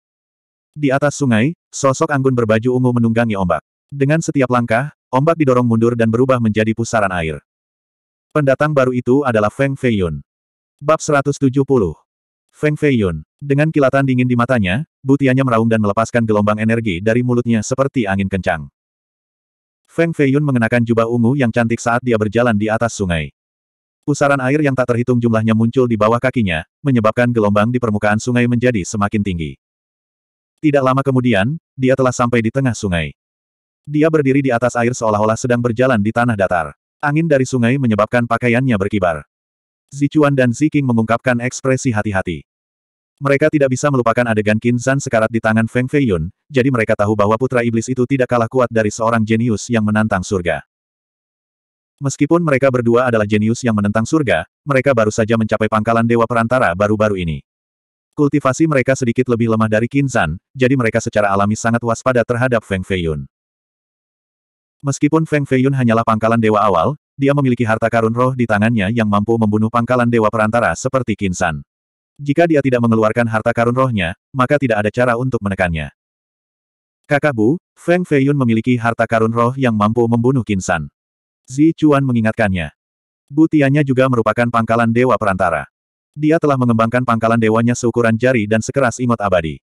Di atas sungai, sosok anggun berbaju ungu menunggangi ombak. Dengan setiap langkah, ombak didorong mundur dan berubah menjadi pusaran air. Pendatang baru itu adalah Feng Feiyun. Bab 170 Feng Feiyun dengan kilatan dingin di matanya, Butianya meraung dan melepaskan gelombang energi dari mulutnya seperti angin kencang. Feng Feiyun mengenakan jubah ungu yang cantik saat dia berjalan di atas sungai. Pusaran air yang tak terhitung jumlahnya muncul di bawah kakinya, menyebabkan gelombang di permukaan sungai menjadi semakin tinggi. Tidak lama kemudian, dia telah sampai di tengah sungai. Dia berdiri di atas air seolah-olah sedang berjalan di tanah datar. Angin dari sungai menyebabkan pakaiannya berkibar. Zichuan dan Ziking mengungkapkan ekspresi hati-hati. Mereka tidak bisa melupakan adegan Qin sekarat di tangan Feng Feiyun, jadi mereka tahu bahwa putra iblis itu tidak kalah kuat dari seorang jenius yang menantang surga. Meskipun mereka berdua adalah jenius yang menentang surga, mereka baru saja mencapai pangkalan Dewa Perantara baru-baru ini. Kultivasi mereka sedikit lebih lemah dari Qin jadi mereka secara alami sangat waspada terhadap Feng Feiyun. Meskipun Feng Feiyun hanyalah pangkalan dewa awal, dia memiliki harta karun roh di tangannya yang mampu membunuh pangkalan dewa perantara seperti Qin jika dia tidak mengeluarkan harta karun rohnya, maka tidak ada cara untuk menekannya. Kakak Bu, Feng Feiyun memiliki harta karun roh yang mampu membunuh Kinsan. Zi Chuan mengingatkannya. Butiannya juga merupakan pangkalan dewa perantara. Dia telah mengembangkan pangkalan dewanya seukuran jari dan sekeras ingot abadi.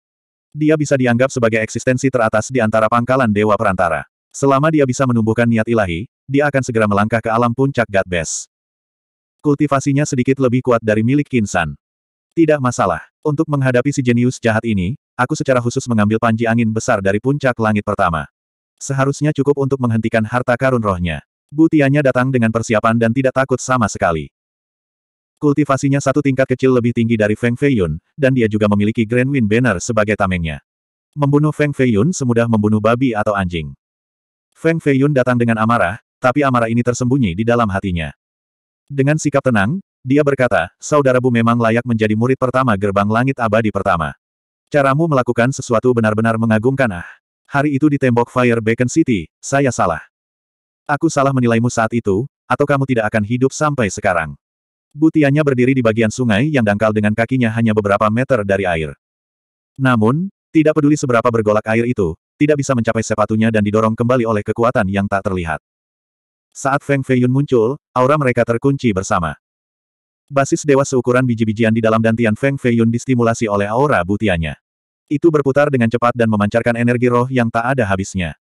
Dia bisa dianggap sebagai eksistensi teratas di antara pangkalan dewa perantara. Selama dia bisa menumbuhkan niat ilahi, dia akan segera melangkah ke alam puncak God Base. Kultivasinya sedikit lebih kuat dari milik Kinsan. Tidak masalah. Untuk menghadapi si jenius jahat ini, aku secara khusus mengambil panji angin besar dari puncak langit pertama. Seharusnya cukup untuk menghentikan harta karun rohnya. Butiannya datang dengan persiapan dan tidak takut sama sekali. Kultivasinya satu tingkat kecil lebih tinggi dari Feng Feiyun, dan dia juga memiliki Grand Wind Banner sebagai tamengnya. Membunuh Feng Feiyun semudah membunuh babi atau anjing. Feng Feiyun datang dengan amarah, tapi amarah ini tersembunyi di dalam hatinya. Dengan sikap tenang, dia berkata, Saudara Bu memang layak menjadi murid pertama gerbang langit abadi pertama. Caramu melakukan sesuatu benar-benar mengagumkan ah. Hari itu di tembok Fire Beacon City, saya salah. Aku salah menilaimu saat itu, atau kamu tidak akan hidup sampai sekarang. Butiannya berdiri di bagian sungai yang dangkal dengan kakinya hanya beberapa meter dari air. Namun, tidak peduli seberapa bergolak air itu, tidak bisa mencapai sepatunya dan didorong kembali oleh kekuatan yang tak terlihat. Saat Feng Feiyun muncul, aura mereka terkunci bersama. Basis dewa seukuran biji-bijian di dalam dantian Feng Feiyun distimulasi oleh aura butianya. Itu berputar dengan cepat dan memancarkan energi roh yang tak ada habisnya.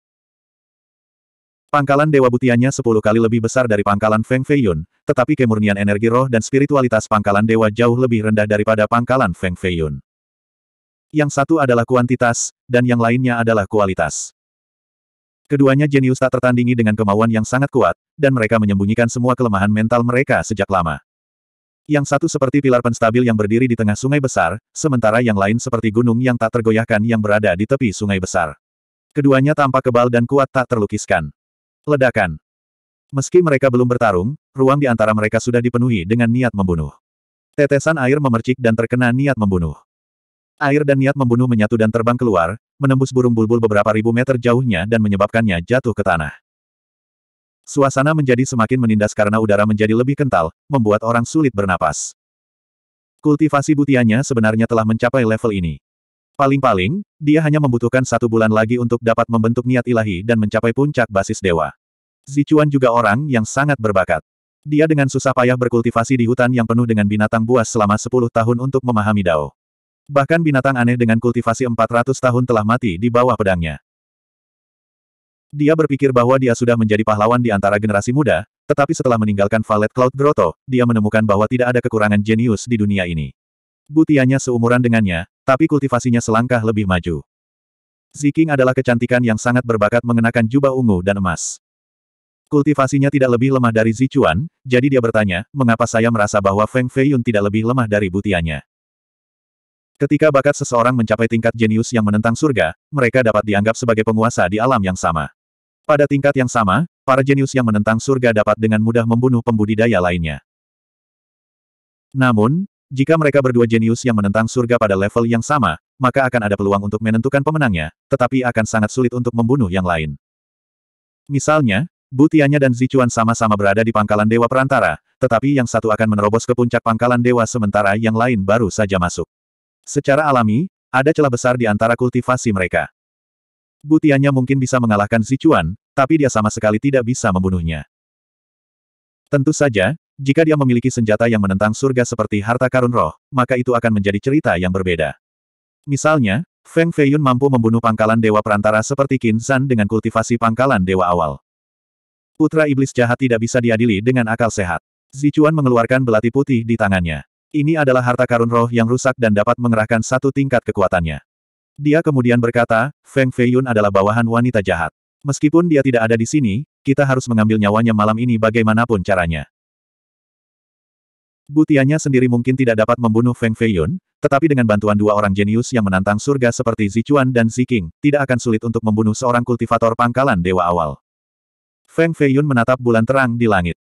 Pangkalan dewa butianya sepuluh kali lebih besar dari pangkalan Feng Feiyun, tetapi kemurnian energi roh dan spiritualitas pangkalan dewa jauh lebih rendah daripada pangkalan Feng Feiyun. Yang satu adalah kuantitas, dan yang lainnya adalah kualitas. Keduanya jenius tak tertandingi dengan kemauan yang sangat kuat, dan mereka menyembunyikan semua kelemahan mental mereka sejak lama. Yang satu seperti pilar penstabil yang berdiri di tengah sungai besar, sementara yang lain seperti gunung yang tak tergoyahkan yang berada di tepi sungai besar. Keduanya tampak kebal dan kuat tak terlukiskan. Ledakan. Meski mereka belum bertarung, ruang di antara mereka sudah dipenuhi dengan niat membunuh. Tetesan air memercik dan terkena niat membunuh. Air dan niat membunuh menyatu dan terbang keluar, menembus burung bulbul beberapa ribu meter jauhnya dan menyebabkannya jatuh ke tanah. Suasana menjadi semakin menindas karena udara menjadi lebih kental, membuat orang sulit bernapas. Kultivasi butiannya sebenarnya telah mencapai level ini. Paling-paling, dia hanya membutuhkan satu bulan lagi untuk dapat membentuk niat ilahi dan mencapai puncak basis dewa. Zicuan juga orang yang sangat berbakat. Dia dengan susah payah berkultivasi di hutan yang penuh dengan binatang buas selama 10 tahun untuk memahami Dao. Bahkan binatang aneh dengan kultivasi 400 tahun telah mati di bawah pedangnya. Dia berpikir bahwa dia sudah menjadi pahlawan di antara generasi muda, tetapi setelah meninggalkan Valet Cloud Grotto, dia menemukan bahwa tidak ada kekurangan jenius di dunia ini. Butianya seumuran dengannya, tapi kultivasinya selangkah lebih maju. Ziking adalah kecantikan yang sangat berbakat mengenakan jubah ungu dan emas. Kultivasinya tidak lebih lemah dari Zichuan, jadi dia bertanya, mengapa saya merasa bahwa Feng Feiyun tidak lebih lemah dari butianya. Ketika bakat seseorang mencapai tingkat jenius yang menentang surga, mereka dapat dianggap sebagai penguasa di alam yang sama. Pada tingkat yang sama, para jenius yang menentang surga dapat dengan mudah membunuh pembudidaya lainnya. Namun, jika mereka berdua jenius yang menentang surga pada level yang sama, maka akan ada peluang untuk menentukan pemenangnya, tetapi akan sangat sulit untuk membunuh yang lain. Misalnya, Butianya dan Zicuan sama-sama berada di pangkalan Dewa Perantara, tetapi yang satu akan menerobos ke puncak pangkalan Dewa sementara yang lain baru saja masuk. Secara alami, ada celah besar di antara kultivasi mereka. Butianya mungkin bisa mengalahkan Zicuan, tapi dia sama sekali tidak bisa membunuhnya. Tentu saja, jika dia memiliki senjata yang menentang surga seperti harta karun roh, maka itu akan menjadi cerita yang berbeda. Misalnya, Feng Feiyun mampu membunuh pangkalan dewa perantara seperti Qin San dengan kultivasi pangkalan dewa awal. Putra iblis jahat tidak bisa diadili dengan akal sehat. Zichuan mengeluarkan belati putih di tangannya. Ini adalah harta karun roh yang rusak dan dapat mengerahkan satu tingkat kekuatannya. Dia kemudian berkata, Feng Feiyun adalah bawahan wanita jahat. Meskipun dia tidak ada di sini, kita harus mengambil nyawanya malam ini bagaimanapun caranya. Butianya sendiri mungkin tidak dapat membunuh Feng Feiyun, tetapi dengan bantuan dua orang jenius yang menantang surga seperti Zichuan dan Ziking, tidak akan sulit untuk membunuh seorang kultivator pangkalan dewa awal. Feng Feiyun menatap bulan terang di langit.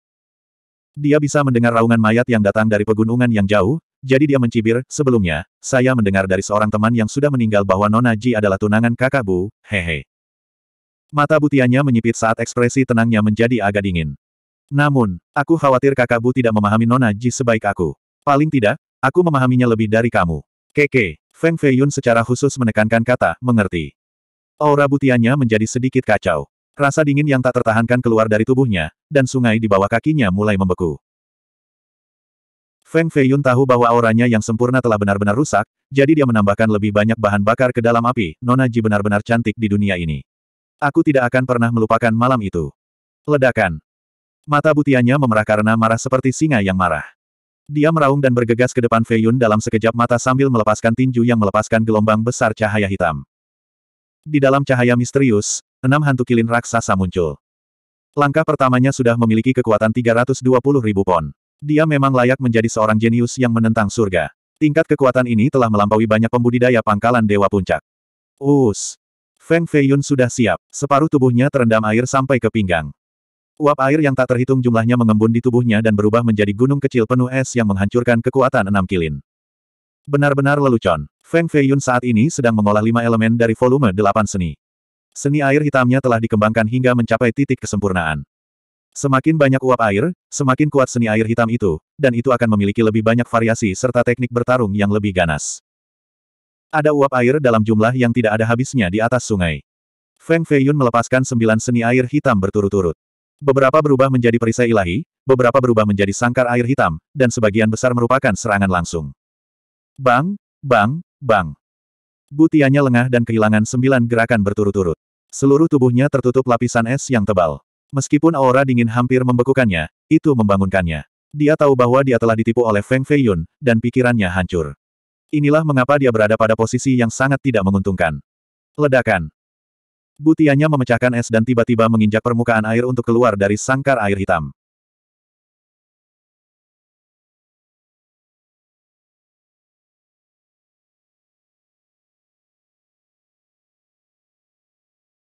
Dia bisa mendengar raungan mayat yang datang dari pegunungan yang jauh, jadi dia mencibir, sebelumnya, saya mendengar dari seorang teman yang sudah meninggal bahwa Nona Ji adalah tunangan kakak Bu, hehe. Mata butianya menyipit saat ekspresi tenangnya menjadi agak dingin. Namun, aku khawatir kakak Bu tidak memahami Nona Ji sebaik aku. Paling tidak, aku memahaminya lebih dari kamu. Keke, Feng Feiyun secara khusus menekankan kata, mengerti. Aura butianya menjadi sedikit kacau. Rasa dingin yang tak tertahankan keluar dari tubuhnya, dan sungai di bawah kakinya mulai membeku. Feng Feiyun tahu bahwa auranya yang sempurna telah benar-benar rusak, jadi dia menambahkan lebih banyak bahan bakar ke dalam api, Nona Ji benar-benar cantik di dunia ini. Aku tidak akan pernah melupakan malam itu. Ledakan. Mata butiannya memerah karena marah seperti singa yang marah. Dia meraung dan bergegas ke depan Fei dalam sekejap mata sambil melepaskan tinju yang melepaskan gelombang besar cahaya hitam. Di dalam cahaya misterius, enam hantu kilin raksasa muncul. Langkah pertamanya sudah memiliki kekuatan 320 ribu pon. Dia memang layak menjadi seorang jenius yang menentang surga. Tingkat kekuatan ini telah melampaui banyak pembudidaya pangkalan Dewa Puncak. Us. Feng Feiyun sudah siap, separuh tubuhnya terendam air sampai ke pinggang. Uap air yang tak terhitung jumlahnya mengembun di tubuhnya dan berubah menjadi gunung kecil penuh es yang menghancurkan kekuatan enam kilin. Benar-benar lelucon. Feng Feiyun saat ini sedang mengolah lima elemen dari volume delapan seni. Seni air hitamnya telah dikembangkan hingga mencapai titik kesempurnaan. Semakin banyak uap air, semakin kuat seni air hitam itu, dan itu akan memiliki lebih banyak variasi serta teknik bertarung yang lebih ganas. Ada uap air dalam jumlah yang tidak ada habisnya di atas sungai. Feng Feiyun melepaskan sembilan seni air hitam berturut-turut. Beberapa berubah menjadi perisai ilahi, beberapa berubah menjadi sangkar air hitam, dan sebagian besar merupakan serangan langsung. Bang, bang, bang. Butianya lengah dan kehilangan sembilan gerakan berturut-turut. Seluruh tubuhnya tertutup lapisan es yang tebal. Meskipun aura dingin hampir membekukannya, itu membangunkannya. Dia tahu bahwa dia telah ditipu oleh Feng Feiyun, dan pikirannya hancur. Inilah mengapa dia berada pada posisi yang sangat tidak menguntungkan. Ledakan. Butiannya memecahkan es dan tiba-tiba menginjak permukaan air untuk keluar dari sangkar air hitam.